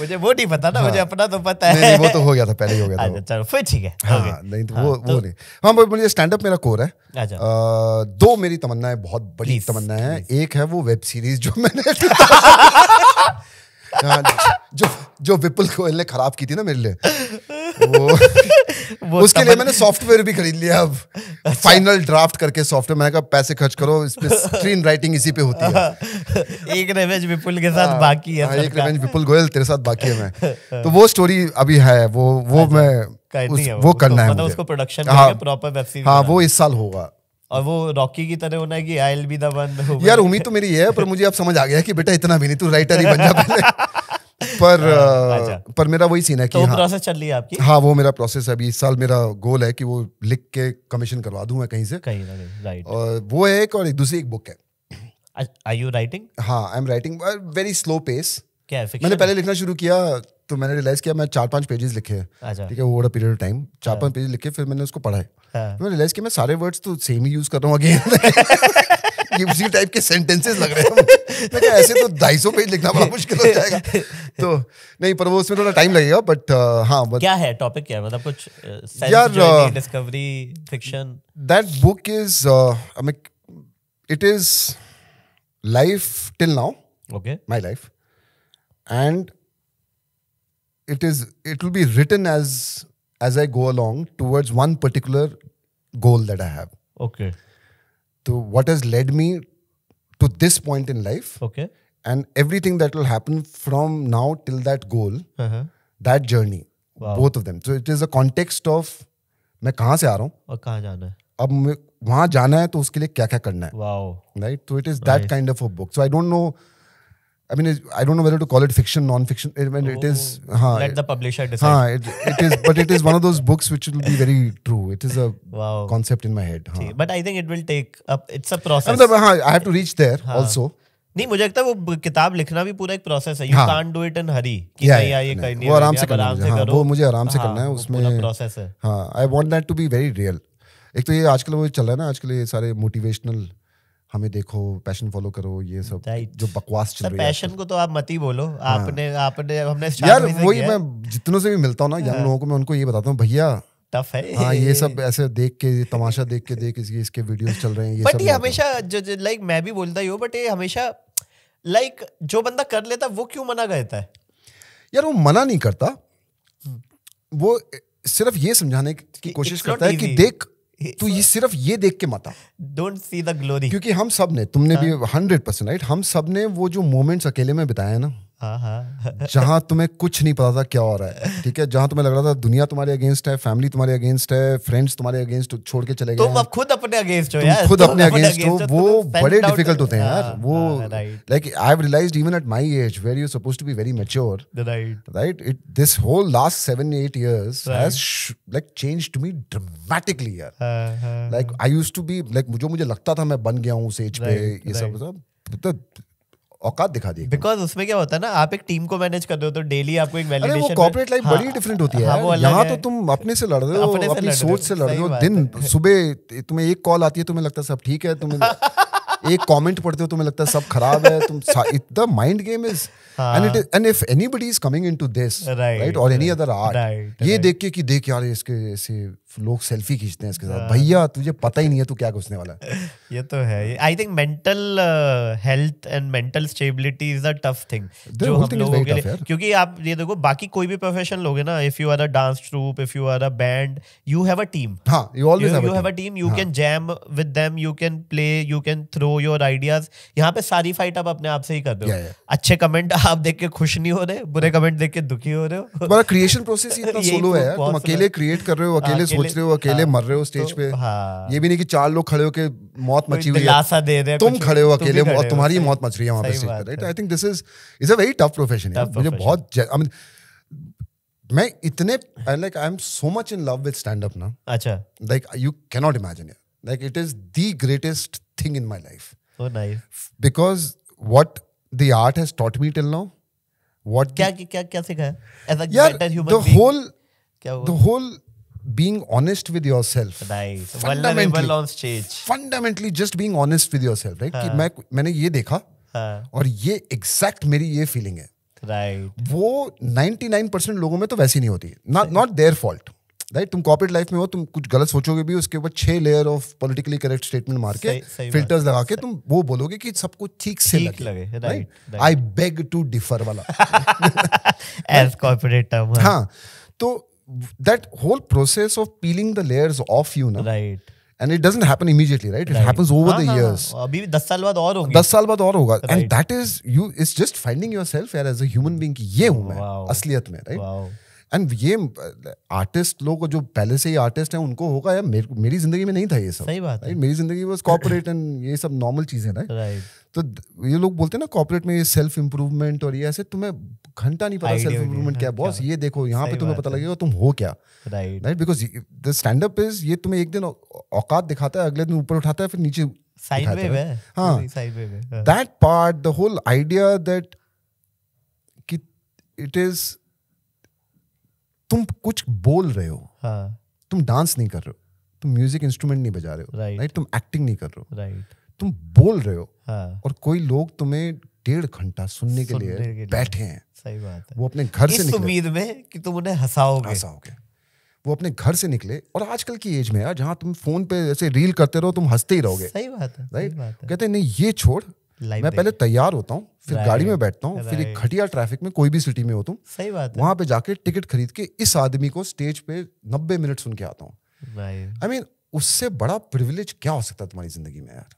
मुझे वो नहीं पता ना मुझे हाँ। अपना तो पता है वो तो हो गया था पहले ही हो गया था अच्छा, चलो फिर ठीक है हाँ, नहीं तो हाँ, वो तो वो नहीं हाँ मुझे स्टैंड अप मेरा कोर है आ, अच्छा। दो मेरी तमन्नाएं बहुत बड़ी तमन्नाएं हैं एक है वो वेब सीरीज जो मैंने (laughs) जो जो विपुल गोयल ने खराब की थी ना मेरे लिए वो, (laughs) वो उसके लिए मैंने सॉफ्टवेयर भी खरीद लिया अब अच्छा। फाइनल ड्राफ्ट करके सॉफ्टवेयर मैंने कहा पैसे खर्च करो इस पे स्क्रीन राइटिंग इसी पे होती है (laughs) एक रेवेंज विपुल के साथ आ, हाँ, बाकी है आ, हाँ, एक रेवेज विपुल गोयल तेरे साथ बाकी है मैं (laughs) हाँ। तो वो स्टोरी अभी है वो वो अच्छा, मैं उस, वो तो करना है उसको प्रोडक्शन प्रॉपर वेब सीरीज हाँ वो इस साल होगा और वो रॉकी की तरह होना है कि I will be the one यार उम्मीद तो मेरी है पर मुझे अब समझ आ गया कि बेटा इतना भी नहीं तू राइटर ही बन जा पहले (laughs) पर आ, हाँ, अच्छा। पर मेरा वही सीन है तो कि तो हाँ, प्रोसेस चल रही है आपकी हाँ वो मेरा प्रोसेस है अभी इस साल मेरा गोल है कि वो लिख के कमीशन करवा दूं मैं कहीं से कहीं ना कहीं राइट और वो है एक और एक दूसरी एक बुक है आर यू राइटिंग हाँ I am writing very slow pace क्या है मैंने पहले लिखना शुरू किया तो मैंने रियलाइज किया मैं चार पांच पेजेस लिखे हैं अच्छा। ठीक है वो पीरियड ऑफ टाइम चार हाँ। पांच पेजेस लिखे फिर मैंने उसको पढ़ा है रियलाइज हाँ। किया मैं सारे वर्ड्स तो सेम ही यूज कर रहा हूँ अगेन (laughs) ये उसी टाइप के सेंटेंसेस लग रहे हैं मैं ऐसे तो ढाई सौ पेज लिखना बड़ा मुश्किल हो जाएगा (laughs) तो नहीं पर वो उसमें थोड़ा टाइम लगेगा बट uh, हाँ बट क्या है टॉपिक क्या मतलब कुछ uh, यार discovery fiction that book is it is life till now okay my life and it is it will be written as as I go along towards one particular goal that I have. Okay. So what has led me to this point in life. Okay. And everything that will happen from now till that goal, uh-huh. that journey, wow. both of them. So it is a context of मैं कहाँ से आ रहा हूँ और कहाँ जाना है अब वहाँ जाना है तो उसके लिए क्या क्या करना है राइट तो it is kind of a book. So I don't know. I mean, I don't know whether to call it fiction, non-fiction. It, when oh, it is, Haan, let the publisher decide. Haan, it, it is, but it is one of those books which will be very true. It is a wow. concept in my head. Haan. But I think it will take up. It's a process. I, mean, haan, I have to reach there haan. also. नहीं मुझे लगता है वो किताब लिखना भी पूरा एक प्रोसेस है you can't do it in hurry कि नहीं ये कहीं है वो आराम से करना है हाँ, वो मुझे आराम से करना है उसमें पूरा प्रोसेस है हां I want that to be very real एक तो ये आजकल वो चल रहा है ना आजकल ये सारे मोटिवेशनल हमें देखो पैशन फॉलो करो ये सब जो बकवास चल रही है पैशन को तो आप मत ही बोलो हाँ। आपने आपने हमने यार वही मैं जितनों से भी मिलता हूँ ना यंग हाँ। लोगों को मैं उनको ये बताता हूँ भैया टफ है हाँ ये सब ऐसे देख के तमाशा देख के देख इसके इसके वीडियोस चल रहे हैं ये बट ये हमेशा जो लाइक मैं भी बोलता ही हूँ बट ये हमेशा लाइक जो बंदा कर लेता वो क्यों मना करता है यार वो मना नहीं करता हम्म। वो सिर्फ ये समझाने की कोशिश करता है कि देख तो ये सिर्फ ये देख के मत डोंट सी द ग्लोरी क्योंकि हम सब ने तुमने भी हंड्रेड परसेंट राइट हम सब ने वो जो मोमेंट्स अकेले में बिताया ना जहां तुम्हें कुछ नहीं पता था क्या हो रहा है ठीक है जहां तुम्हें लग रहा था दुनिया तुम्हारे अगेंस्ट है फैमिली तुम्हारे अगेंस्ट है फ्रेंड्स तुम्हारे अगेंस्ट तो छोड़ के चले गए तुम अब खुद अपने अगेंस्ट हो यार खुद अपने अगेंस्ट हो वो बड़े डिफिकल्ट होते हैं यार हाँ, वो like I have realised even at my age where you suppose to be very mature right it this whole last 7 8 years has like changed me dramatically यार like I used to be like जो मुझे लगता था मैं बन गया हूं उस एज पे ये सब मतलब औकात दिखा दी बिकॉज उसमें क्या होता है ना आप एक टीम को मैनेज कर रहे हो तो डेली आपको एक वैलिडेशन कॉर्पोरेट लाइफ बड़ी डिफरेंट हाँ, होती है हाँ, यहाँ तो तुम अपने से लड़ रहे हो अपनी सोच से लड़ रहे हो दिन सुबह तुम्हें एक कॉल आती है तुम्हें लगता है सब ठीक है तुम्हें (laughs) एक कमेंट पढ़ते हो तुम्हें लगता है सब खराब है तुम इतना माइंड गेम इज हाँ। and it is, and if anybody is coming into this right, right or any right, other art right, right. Is a tough thing जो क्योंकि आप ये देखो बाकी कोई भी प्रोफेशन लोग है ना if you are a dance if you are a you have team team you can jam with them play you can throw your ideas यहां पे सारी फाइट आप अपने आप से ही कर दो अच्छे कमेंट आप देख के खुश नहीं हो रहे बुरे कमेंट देख के दुखी हो रहे हो तुम्हारा क्रिएशन प्रोसेस ही इतना सोलो (laughs) है तुम अकेले क्रिएट कर रहे हो अकेले सोच रहे हो अकेले हाँ। मर रहे हो स्टेज तो पे हाँ। ये भी नहीं कि चार लोग खड़े होकर मौत मची हुई है दे रहे तुम खड़े हो अकेले और तुम्हारी मौत मच रही है वहां पे स्टेज पे right I think this is is a very tough profession मुझे बहुत आई मीन मैं इतने I like I am so much in love with stand up ना अच्छा like you can not imagine it like it is the greatest thing in my life so nice because what the art has taught me till now what क्या the, क्या क्या सिखाया as a yeah, better human the being, whole क्या हुआ? the whole being honest with yourself right fundamentally on stage fundamentally just being honest with yourself right हाँ. कि मैं मैंने ये देखा हाँ. और ये एग्जैक्ट मेरी ये फीलिंग है राइट right. वो 99% लोगों में तो वैसी नहीं होती not not their fault right तुम कॉपरेट लाइफ में हो तुम कुछ गलत सोचोगे भी उसके ऊपर छह layer of politically correct statement मार के फिल्टर्स लगा के तुम वो बोलोगे कि सब कुछ ठीक से लगे, right I beg to differ वाला एज (laughs) कॉर्पोरेट हाँ।, हाँ तो that whole process of peeling the layers of you ना right happen immediately right, happen immediately happens over happens the the हाँ, हाँ, years abhi 10 साल बाद aur hoga 10 साल बाद और होगा and that is you is just finding yourself यार एज अ ह्यूमन बीइंग कि ये हूं मैं असलियत में राइट एंड ये आर्टिस्ट लोग जो पहले से ही आर्टिस्ट हैं उनको होगा यार मेर, मेरी जिंदगी में नहीं था ये सब सही बात है मेरी जिंदगी में कॉपरेट एंड ये सब नॉर्मल चीज़ें राइट तो ये लोग बोलते हैं ना कॉपरेट में ये सेल्फ इम्प्रूवमेंट और ये ऐसे तुम्हें घंटा नहीं पता सेल्फ इम्प्रूवमेंट क्या बॉस ये देखो यहाँ पे तुम्हें पता लगेगा तुम हो क्या right because the stand up is ये तुम्हें एक दिन औकात दिखाता है अगले दिन ऊपर उठाता है फिर नीचे side that part the whole idea that कि इट इज तुम कुछ बोल रहे हो हाँ. तुम डांस नहीं कर रहे हो तुम म्यूजिक इंस्ट्रूमेंट नहीं बजा रहे हो राइट right. right? तुम एक्टिंग नहीं कर रहे हो राइट right. तुम बोल रहे हो हाँ. और कोई लोग तुम्हें डेढ़ घंटा सुनने, सुनने के लिए बैठे हैं सही बात है वो अपने घर से उम्मीद में कि तुम उन्हें हंसाओगे हंसाओगे वो अपने घर से निकले और आजकल की एज में यार जहाँ तुम फोन पे ऐसे रील करते रहो तुम हंसते ही रहोगे सही बात है राइट कहते नहीं ये छोड़ मैं पहले तैयार होता हूँ फिर गाड़ी में बैठता हूँ फिर एक घटिया ट्रैफिक में कोई भी सिटी में होता हूँ सही बात वहां पे जाके टिकट खरीद के इस आदमी को स्टेज पे नब्बे मिनट सुन के आता हूँ आई मीन उससे बड़ा प्रिविलेज क्या हो सकता है तुम्हारी जिंदगी में यार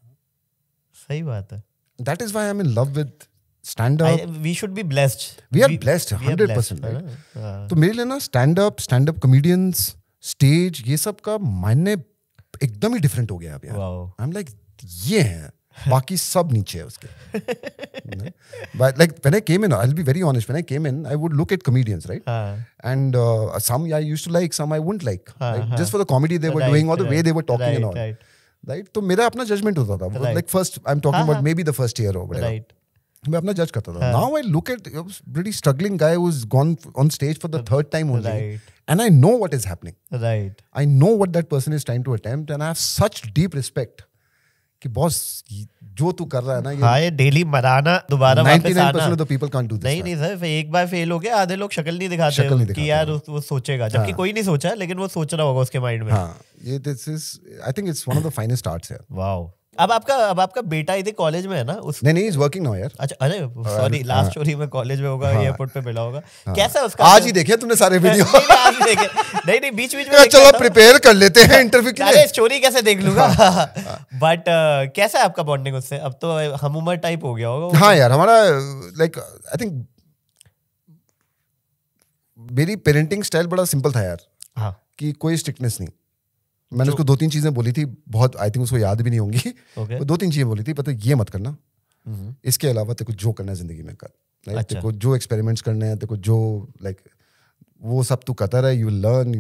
सही बात है that is why I am in love with stand up we should be blessed we are blessed 100% तो मेरे लिए ना stand up stand up comedians stage ये सब का मायने एकदम ही डिफरेंट हो गया अब यार आई एम लाइक ये है (laughs) बाकी सब नीचे है उसके but like when I came in I will be very honest when I came in I would look at comedians right and some I used to like some I wouldn't like just for the comedy they were doing और the way they were talking and all right तो मेरा अपना जजमेंट होता था like first I am talking about maybe the first year over right मैं अपना जज करता था now I look at pretty struggling guy who is gone on stage for the third time only and I know what is happening right I know what that person is trying to attempt and I have such deep respect कि बॉस जो तू कर रहा है ना ये हाँ ये डेली मराना दोबारा वापस आना of the people can't do this नहीं नहीं सर एक बार फेल हो गया आधे लोग शक्ल नहीं दिखाते शक्ल नहीं दिखाते कि यार वो सोचेगा जबकि हाँ। कोई नहीं सोचा लेकिन वो सोच रहा होगा उसके माइंड में हाँ ये this is I think it's one of the finest arts है वाओ अब आपका अब आपका बेटा इधर कॉलेज में है ना उस नहीं नहीं इज वर्किंग नाउ यार अच्छा अरे सॉरी लास्ट स्टोरी में कॉलेज में होगा एयरपोर्ट हाँ। पे मिला होगा हाँ। कैसा उसका आज ही देखे तुमने सारे वीडियो (laughs) देखे नहीं नहीं बीच बीच में हाँ, चलो प्रिपेयर कर लेते हैं इंटरव्यू के (laughs) लिए स्टोरी कैसे देख लूंगा बट uh, कैसा है आपका बॉन्डिंग उससे अब तो हम उमर टाइप हो गया होगा हाँ यार हमारा लाइक आई थिंक मेरी पेरेंटिंग स्टाइल बड़ा सिंपल था यार हाँ कि कोई स्ट्रिक्टनेस नहीं मैंने उसको दो तीन चीजें बोली थी बहुत आई थिंक उसको याद भी नहीं होंगी okay. (laughs) दो तीन चीजें बोली थी पता ये मत करना mm-hmm. इसके अलावा तेको जो करना है जिंदगी में कर अच्छा. तेरे जो एक्सपेरिमेंट्स करने हैं तेको जो लाइक वो सब तू कतर है यू लर्न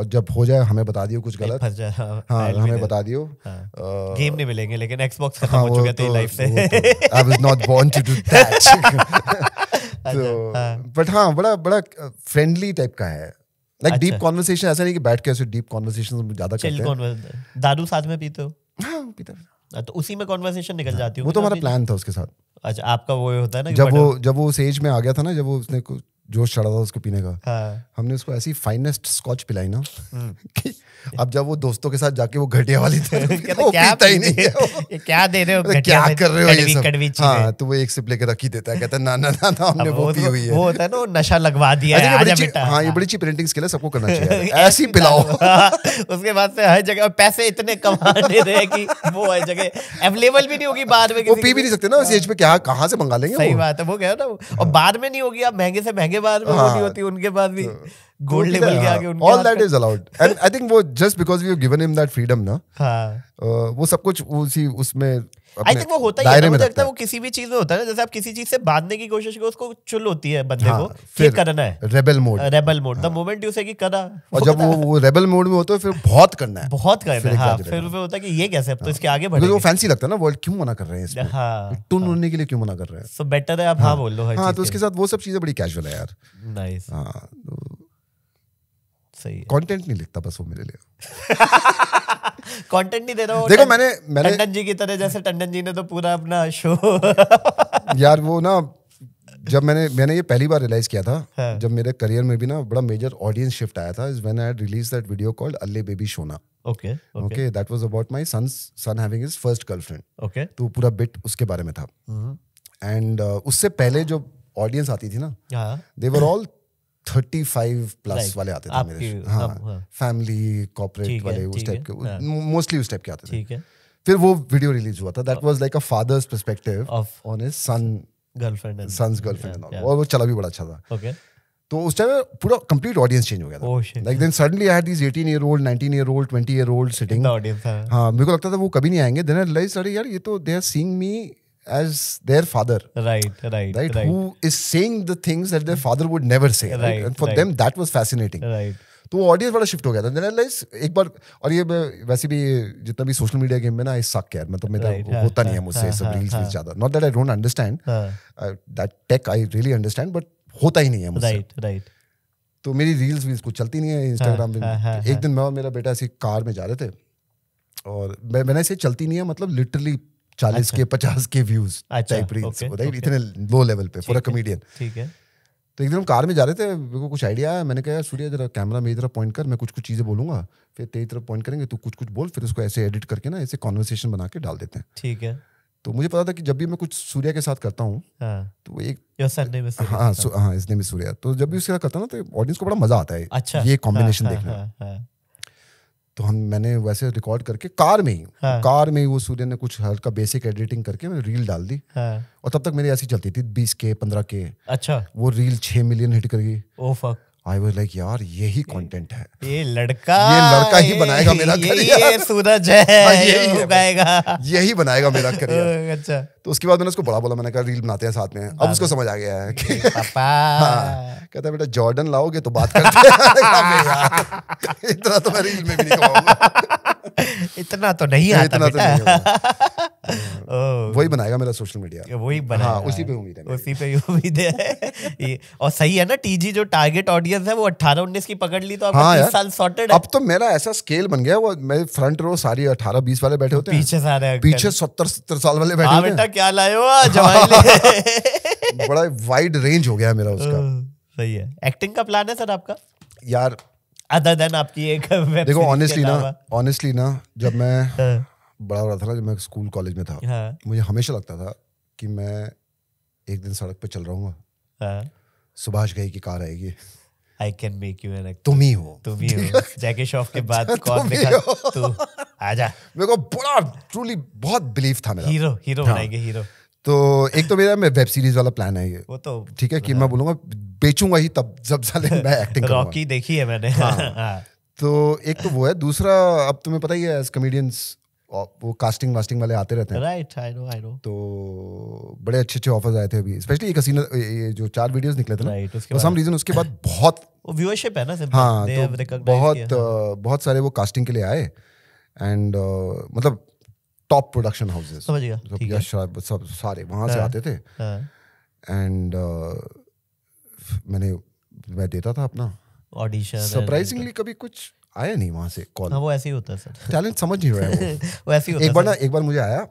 और जब हो जाए हमें बता दियो कुछ गलत हाँ, हाँ हमें बता दियो गेम हाँ। नहीं मिलेंगे लेकिन एक्सबॉक्स खत्म हाँ, हो चुका तेरी लाइफ तो, से I was not born to do that but हाँ बड़ा बड़ा फ्रेंडली टाइप का है लाइक डीप कॉन्वर्सेशन ऐसा नहीं कि बैठ के ऐसे डीप कॉन्वर्सेशन ज्यादा करते हैं दारू साथ में पीते हो हाँ पीते हैं हाँ, तो उसी में कॉन्वर्सेशन निकल हाँ, जाती है वो तो हमारा प्लान था उसके साथ अच्छा आपका वो होता है ना जब वो जब वो उस एज में आ गया था ना जब वो उसने जोश चढ़ा था उसको पीने का हाँ। हमने उसको ऐसी फाइनेस्ट स्कॉच पिलाई ना हम्म। (laughs) कि अब जब वो दोस्तों के साथ जाके वो घटिया वाली था (laughs) तो वो क्या पीता ही नहीं है वो। क्या दे रहे हो क्या कर रहे हो ये सब हाँ तो वो एक सिप लेके रख ही देता है कहता ना ना ना ना हमने वो पी तो हुई है वो होता है ना नशा लगवा दिया है आजा बेटा हाँ ये बड़ी चीप पेरेंटिंग स्किल है सबको करना चाहिए (laughs) ऐसी पिलाओ उसके बाद से हर जगह पैसे इतने कमा दे रहे हैं कि वो हर जगह अवेलेबल भी नहीं होगी बाद में वो पी भी नहीं सकते ना उस एज हाँ। पे यहाँ कहाँ से मंगा लेंगे सही बात है वो कह रहा और बाद में नहीं होगी आप महंगे से महंगे बाद में होती हाँ। होती उनके पास भी हाँ। गोल्ड लेवल के हाँ, आगे उनके all that is allowed and I think वो just because we have given him that freedom ना हां वो सब कुछ उसी उसमें आई थिंक वो होता ही है मुझे लगता है वो किसी भी चीज में होता है जैसे आप किसी चीज से बांधने की कोशिश करो उसको चुल होती है बंदे हाँ, को करना है rebel mode rebel mode the moment you say कि करा और जब वो वो रेबल मोड में फिर बहुत करना है बहुत करना है फिर वो हाँ, होता है कि ये कैसे अब तो इसके आगे वो फैंसी लगता है ना वर्ल्ड क्यों मना कर रहे हैं टून के लिए क्यों मना कर रहे हैं सो बेटर है आप हां बोल लो हां तो उसके साथ वो सब चीजें बड़ी कैजुअल है यार नाइस हां तो सही कंटेंट नहीं लिखता बस वो मेरे लिए कंटेंट (laughs) नहीं दे रहा देखो मैंने मैंने टंडन जी की तरह जैसे टंडन जी ने तो पूरा अपना शो (laughs) यार वो ना जब मैंने मैंने ये पहली बार रियलाइज किया था हाँ. जब मेरे करियर में भी ना बड़ा मेजर ऑडियंस शिफ्ट आया था is when I release that video called अल्ले बेबी शोना okay okay that was about my son son having his first girlfriend okay तो पूरा बिट उसके बारे में था एंड हम्म। uh, उससे पहले जो ऑडियंस आती थी ना they were all thirty five plus वाले आते थे मेरे हाँ फैमिली हाँ। कॉपरेट वाले उस टाइप के हाँ। मोस्टली उस टाइप के आते थे फिर वो वीडियो रिलीज हुआ था that was like a father's perspective on his son girlfriend son's girlfriend और वो चला भी बड़ा अच्छा था ओके तो उस टाइम पूरा कंप्लीट ऑडियंस चेंज हो गया था like then suddenly I had this 18 year old 19 year old 20 year old sitting audience हां मेरे को लगता था वो कभी नहीं आएंगे देन आई रियलाइज अरे यार ये तो they are seeing me as their father. Right, right, right. right. Who is saying the things that their father would never say. Right, right? and for right. them that was fascinating. Right. तो वो ऑडियंस बड़ा शिफ्ट हो गया था रियलाइज एक बार और ये वैसे भी जितना भी सोशल मीडिया गेम में ना आई सक यार मतलब मेरा right, होता हाँ, नहीं है मुझसे हाँ, सब रील्स हाँ, वील्स ज्यादा not that I don't understand that take I really understand but होता ही नहीं है मुझसे राइट राइट तो मेरी रील्स भी इसको चलती नहीं है इंस्टाग्राम पे एक दिन मैं और मेरा बेटा ऐसे कार में जा रहे थे और मैं मैंने ऐसे चलती नहीं है मतलब लिटरली चालीस अच्छा। के पचास के व्यूज टाइप रील्स इतने लो लेवल पे पूरा अ कॉमेडियन ठीक है तो एक दिन हम कार में जा रहे थे मेरे को कुछ आइडिया आया मैंने कहा सूर्य जरा कैमरा मेरी तरफ पॉइंट कर मैं कुछ कुछ चीज़ें बोलूंगा फिर तेरी तरफ पॉइंट करेंगे तू कुछ कुछ बोल फिर उसको ऐसे एडिट करके ना ऐसे कॉन्वर्सेशन बना के डाल देते हैं ठीक है तो मुझे पता था कि जब भी मैं कुछ सूर्या के साथ करता हूँ हाँ। तो एक हाँ हाँ इस नेम सूर्या तो जब भी उसके साथ करता ना तो ऑडियंस को बड़ा मजा आता है अच्छा ये कॉम्बिनेशन हाँ, हाँ, देखना तो हम मैंने वैसे रिकॉर्ड करके कार में ही हाँ. कार में ही वो सूर्य ने कुछ हल्का बेसिक एडिटिंग करके मैंने रील डाल दी हाँ. और तब तक मेरी ऐसी चलती थी बीस के पंद्रह के अच्छा वो रील छह मिलियन हिट कर गई oh fuck I was like यार यही कंटेंट है ये लड़का ये लड़का ही बनाएगा मेरा करियर सूरज है हाँ, यही बनाएगा मेरा करियर (laughs) अच्छा तो उसके बाद मैंने उसको बड़ा बोला मैंने कहा रील बनाते हैं साथ में अब उसको समझ आ गया है कि (laughs) पापा (laughs) हाँ, कहता है बेटा जॉर्डन लाओगे तो बात करते इतना तो मैं रील में भी नहीं (laughs) इतना तो नहीं आता इतना तो नहीं वही बनाएगा मेरा सोशल मीडिया वही बना हाँ, उसी पे उम्मीद है उसी पे उम्मीद है और सही है ना टीजी जो टारगेट ऑडियंस है वो 18 उन्नीस की पकड़ ली तो हाँ हाँ साल सॉर्टेड अब तो मेरा ऐसा स्केल बन गया वो मैं फ्रंट रो सारी अठारह बीस वाले बैठे तो होते हैं पीछे सारे पीछे सत्तर सत्तर साल वाले हाँ बैठे होते क्या लाए हो जवाहर (laughs) बड़ा वाइड रेंज हो गया मेरा उसका हम्म, सही है एक्टिंग का प्लान है सर आपका यार अदर देन आपकी एक देखो ऑनेस्टली ना ऑनेस्टली ना जब मैं हाँ। बड़ा हो रहा था ना जब मैं स्कूल कॉलेज में था हाँ। मुझे हमेशा लगता था कि मैं एक दिन सड़क पे चल रहा हूँ हाँ। सुभाष गई की कार आएगी I can make you an तुम ही हो तुम ही हो जैके शॉफ के बाद (laughs) कौन देखा तू आजा मेरे को बड़ा ट्रूली बहुत बिलीव था मेरा हीरो हीरो हाँ। बनाएंगे हीरो तो एक तो मेरा मैं वेब सीरीज वाला प्लान है ये वो तो ठीक है कि हाँ। मैं बोलूंगा बेचूंगा ही तब जब साले (laughs) मैं एक्टिंग रॉकी देखी है मैंने हाँ।, (laughs) हाँ, तो एक तो वो है दूसरा अब तुम्हें पता ही है एज कॉमेडियंस वो कास्टिंग वास्टिंग वाले आते रहते हैं right I know I know तो बड़े अच्छे अच्छे ऑफर्स आए थे अभी स्पेशली एक हसीना ये जो चार वीडियोस निकले थे ना फॉर सम रीजन उसके बाद बहुत (laughs) वो व्यूअरशिप है ना सिर्फ हाँ तो बहुत बहुत सारे वो कास्टिंग के लिए आए एंड uh, मतलब टॉप प्रोडक्शन हाउसेस समझ गया मतलब यश राज सब सारे वहाँ से हाँ। आते थे एंड हाँ। uh, मैंने मैं देता था अपना ऑडिशन सरप्राइजिंगली कभी कुछ आया नहीं वहाँ से कॉल हाँ, वो ऐसे ही होता है सर टैलेंट समझ नहीं रहा है वो, (laughs) वो ऐसे ही होता एक बार ना एक बार मुझे आया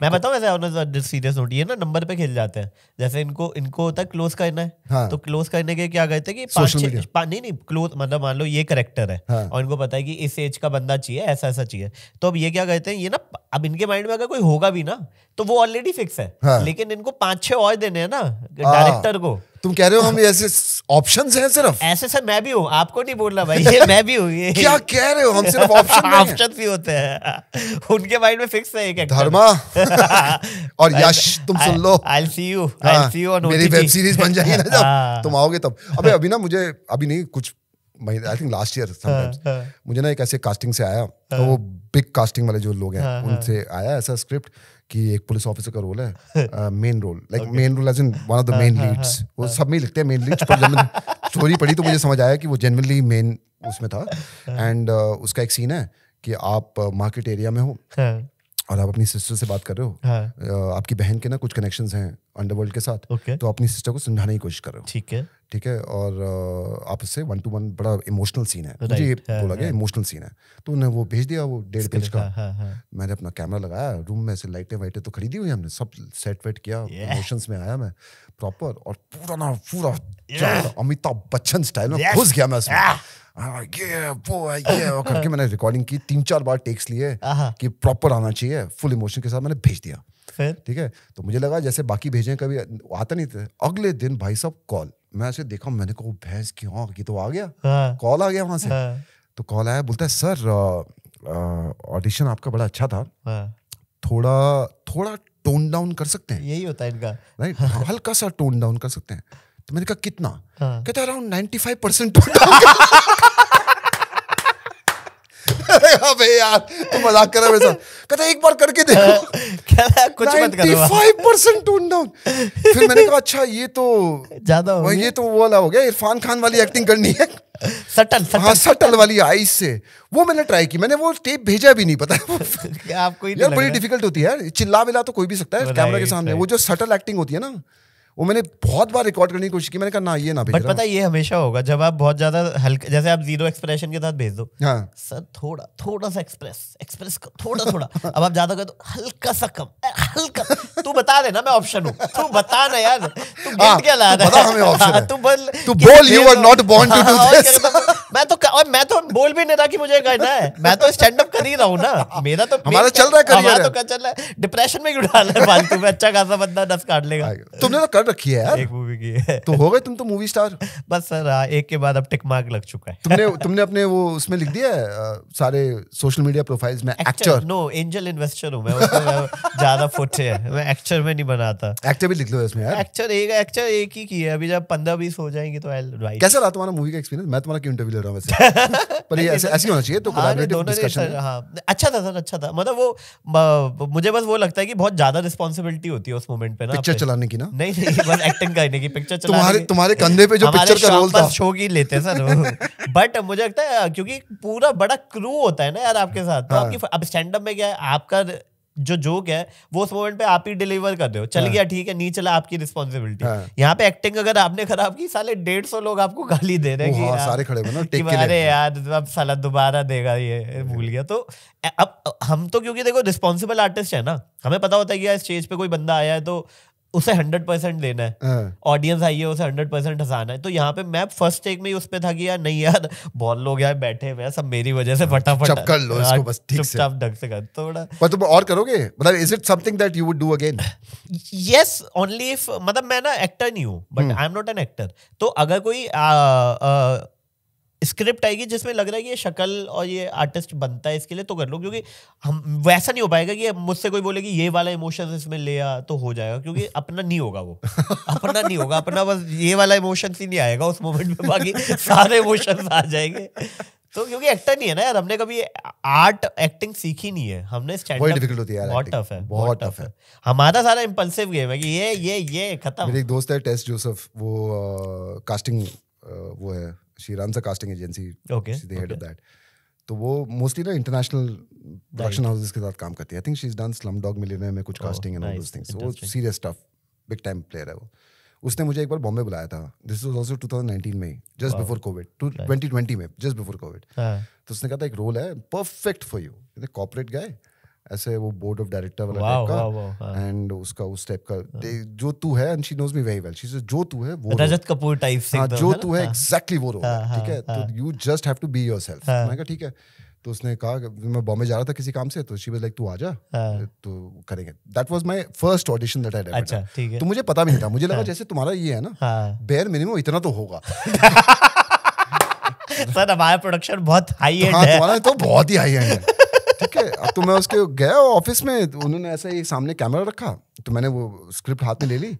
मैं बताऊँ ऐसे सीरियस नोट ये ना नंबर पे खेल जाते हैं जैसे इनको इनको होता है क्लोज करना है हाँ। तो क्लोज करने के क्या कहते हैं कि पांच छः नहीं नहीं क्लोज मतलब मान लो ये करेक्टर है हाँ। और इनको पता है कि इस एज का बंदा चाहिए ऐसा ऐसा चाहिए तो अब ये क्या कहते हैं ये ना अब इनके माइंड में अगर कोई होगा भी ना तो वो ऑलरेडी फिक्स है हाँ। लेकिन इनको पांच छः और देने हैं ना डायरेक्टर हाँ। को तुम कह रहे हो हम ऐसे ऑप्शन हैं सिर्फ ऐसे सर मैं भी हूँ आपको नहीं बोल रहा भाई ये मैं भी हूँ (laughs) क्या कह रहे हो हम सिर्फ ऑप्शन ऑप्शन (laughs) भी होते हैं (laughs) उनके माइंड में फिक्स है एक धर्मा और यश तुम सुन लो I see you I see you मेरी वेब सीरीज बन जाएगी ना जब हाँ। तुम आओगे तब अबे अभी ना मुझे अभी नहीं कुछ आई थिंक लास्ट ईयर मुझे ना एक ऐसे कास्टिंग से आया हाँ। तो वो बिग कास्टिंग वाले जो लोग हैं हाँ, उनसे आया ऐसा स्क्रिप्ट कि एक पुलिस ऑफिसर का रोल है main role like main role as in one of the main leads वो (laughs) सब में लिखते हैं मेन लीड्स पर जब स्टोरी पढ़ी तो मुझे समझ आया कि वो जेनवनली मेन उसमें था एंड (laughs) uh, उसका एक सीन है कि आप मार्केट uh, एरिया में हो (laughs) हाँ. और आप अपनी सिस्टर से बात कर रहे हो हाँ. uh, आपकी बहन के ना कुछ कनेक्शंस हैं अंडरवर्ल्ड के साथ तो अपनी सिस्टर को समझाने की कोशिश कर रहे हो ठीक है ठीक है और आपस से वन टू वन बड़ा इमोशनल सीन है मुझे ये हाँ, बोला गया इमोशनल हाँ। सीन है तो उन्हें वो भेज दिया वो डेढ़ पेज का हाँ, मैंने अपना कैमरा लगाया रूम में से लाइटें वाइटें तो खरीदी हुई हमने सब सेट वेट किया इमोशंस में आया मैं प्रॉपर और पूरा ना पूरा अमिताभ बच्चन स्टाइल में घुस गया मैं उसमें ये वो ये वो करके मैंने रिकॉर्डिंग की तीन चार बार टेक्स लिए कि प्रॉपर आना चाहिए फुल इमोशन के साथ मैंने भेज दिया ठीक है तो मुझे लगा जैसे बाकी भेजें कभी आता नहीं थे अगले दिन भाई साहब कॉल मैं उसे देखा मैंने कहा भैंस क्यों ये तो आ गया हाँ। कॉल आ गया वहां से हाँ। तो कॉल आया बोलता है सर ऑडिशन आपका बड़ा अच्छा था हाँ। थोड़ा थोड़ा टोन डाउन कर सकते हैं यही होता है इनका राइट हल्का सा टोन डाउन कर सकते हैं तो मैंने कहा कितना हाँ। कहता around ninety five percent tone down (laughs) अबे यार तू मजाक कर रहा है मेरे कहता एक बार करके देखो (laughs) कुछ मत 95% डाउन फिर मैंने कहा अच्छा ये तो ज्यादा हो ये तो वाला हो गया इरफान खान वाली एक्टिंग करनी है सटल सटल हाँ सटल वाली आई से वो मैंने ट्राई की मैंने वो टेप भेजा भी नहीं पता (laughs) आपको यार बड़ी डिफिकल्ट होती है चिल्ला विला तो कोई भी सकता है कैमरा के सामने वो जो सटल एक्टिंग होती है ना वो मैंने बहुत बार रिकॉर्ड करने की कोशिश की मैंने कहा ना ये ना बट पता ये हमेशा होगा जब आप बहुत ज्यादा हल्के जैसे आप जीरो एक्सप्रेशन के साथ भेज दो हाँ सर थोड़ा थोड़ा सा एक्सप्रेस एक्सप्रेस कर थोड़ा थोड़ा अब आप ज्यादा कर दो तो हल्का सा कम हल्का तू बता देना मैं ऑप्शन हूँ तू बता ना यार तू गिफ्ट हाँ, क्या ला रहा तो हाँ, है तू बोल तू बोल you are not born to do this मैं तो और मैं तो बोल भी नहीं रहा कि मुझे करना है मैं तो स्टैंड अप कर ही रहा हूँ ना मेरा तो हमारा चल रहा है करियर तो चल रहा है डिप्रेशन में क्यों डाल रहा है फालतू में अच्छा खासा बंदा दस काट लेगा तुमने तो स्टार रखी है यार एक मूवी की है तो हो गए तुम तो मूवी स्टार बस सर हाँ, एक के बाद अब टिक मार्क लग चुका है तुमने तुमने अपने वो उसमें लिख दिया है सारे सोशल मीडिया प्रोफाइल्स में एक्टर नो एंजल इन्वेस्टर हूं मैं ज्यादा फुट है मैं एक्टर में नहीं बनाता एक्टर भी लिख लो इसमें यार एक्टर एक एक्टर एक ही की है अभी जब 15 20 हो जाएंगे तो आई राइट कैसा रहा तुम्हारा मूवी का एक्सपीरियंस मैं तुम्हारा क्यों इंटरव्यू ले रहा हूं वैसे (laughs) पर ये ऐसे ऐसे होना चाहिए तो कोलैबोरेटिव डिस्कशन हां अच्छा था सर अच्छा था मतलब वो मुझे बस वो लगता है कि बहुत ज्यादा रिस्पांसिबिलिटी होती है उस मोमेंट पे ना पिक्चर चलाने की ना नहीं नहीं (laughs) बस एक्टिंग करने की पिक्चर तुम्हारे तुम्हारे कंधे पे जो पिक्चर का रोल था शो की लेते हैं सर बट (laughs) मुझे लगता है क्योंकि पूरा बड़ा क्रू होता है ना यार आपके साथ तो हाँ। आपकी अब स्टैंड अप में क्या है आपका जो जोक है वो उस मोमेंट पे आप ही डिलीवर कर रहे हो चल हाँ। गया ठीक है नहीं चला आपकी रिस्पॉन्सिबिलिटी हाँ। यहाँ पे एक्टिंग अगर आपने खराब की साले डेढ़ सौ लोग आपको गाली दे रहे हैं सारे खड़े ना टेक के अरे यार तो अब साला दोबारा देगा ये भूल गया तो अब हम तो क्योंकि देखो रिस्पॉन्सिबल आर्टिस्ट है ना हमें पता होता है कि यार स्टेज पे कोई बंदा आया है तो उसे हंड्रेड परसेंट देना है ऑडियंस हाँ। आई है उसे हंड्रेड परसेंट हंसाना है तो यहाँ पे मैं फर्स्ट टेक में ही उस पर था कि यार नहीं यार बहुत लोग यार बैठे हुए सब मेरी वजह से हाँ, फटाफट कर लो इसको हाँ, बस ठीक से ढंग से कर थोड़ा पर तुम और करोगे मतलब is it something that you would do again yes only if मतलब मैं ना एक्टर नहीं हूँ but I am not an actor तो अगर कोई स्क्रिप्ट आएगी जिसमें लग रहा है कि ये शक्ल और ये आर्टिस्ट बनता है इसके लिए तो कर लो क्योंकि हम वैसा नहीं हो पाएगा कि मुझसे कोई बोले कि ये वाला इमोशन इसमें ले आ तो हो जाएगा क्योंकि अपना नहीं होगा वो अपना नहीं होगा अपना बस ये वाला इमोशन ही नहीं आएगा उस मोमेंट में बाकी सारे इमोशन आ जाएंगे तो क्योंकि एक्टर नहीं है ना यार हमने कभी आर्ट एक्टिंग सीखी नहीं है हमने बहुत टफ है बहुत टफ है हमारा सारा इम्पल्सिव गेम है कि ये ये ये खत्म मेरे एक दोस्त है टेस्ट जोसेफ वो कास्टिंग वो है शी रन कास्टिंग एजेंसी तो वो मोस्टली ना इंटरनेशनल प्रोडक्शन हाउसेस के साथ काम करती है I think she is done Slumdog Millionaire में कुछ casting and all those things वो serious stuff big time player है वो उसने मुझे एक बार बॉम्बे बुलाया था दिस वाज आल्सो 2019 में जस्ट बिफोर कोविड 2020 में जस्ट बिफोर कोविड तो उसने कहा था एक रोल है perfect for you corporate guy ऐसे वो बोर्ड ऑफ डायरेक्टर वाला टाइप का एंड हाँ। उसका उस टाइप का जो तू है and she knows me very well she says जो तू है वो रजत कपूर टाइप से हाँ, तो, जो तू है एग्जैक्टली हाँ। वो रोल ठीक है तो you just have to be yourself मैंने कहा ठीक है तो उसने कहा कि मैं बॉम्बे जा रहा था किसी काम से तो शी वाज लाइक तू आ जा तो करेंगे that was my first audition that I did अच्छा ठीक है तो मुझे पता भी नहीं था मुझे लगा जैसे तुम्हारा ये है ना बेयर मिनिमम इतना तो होगा (laughs) सर हमारा प्रोडक्शन बहुत हाई एंड है तो बहुत ही हाई एंड है ठीक है अब तो मैं उसके गया ऑफिस में तो उन्होंने ऐसे ही सामने कैमरा रखा तो मैंने वो स्क्रिप्ट हाथ में ले ली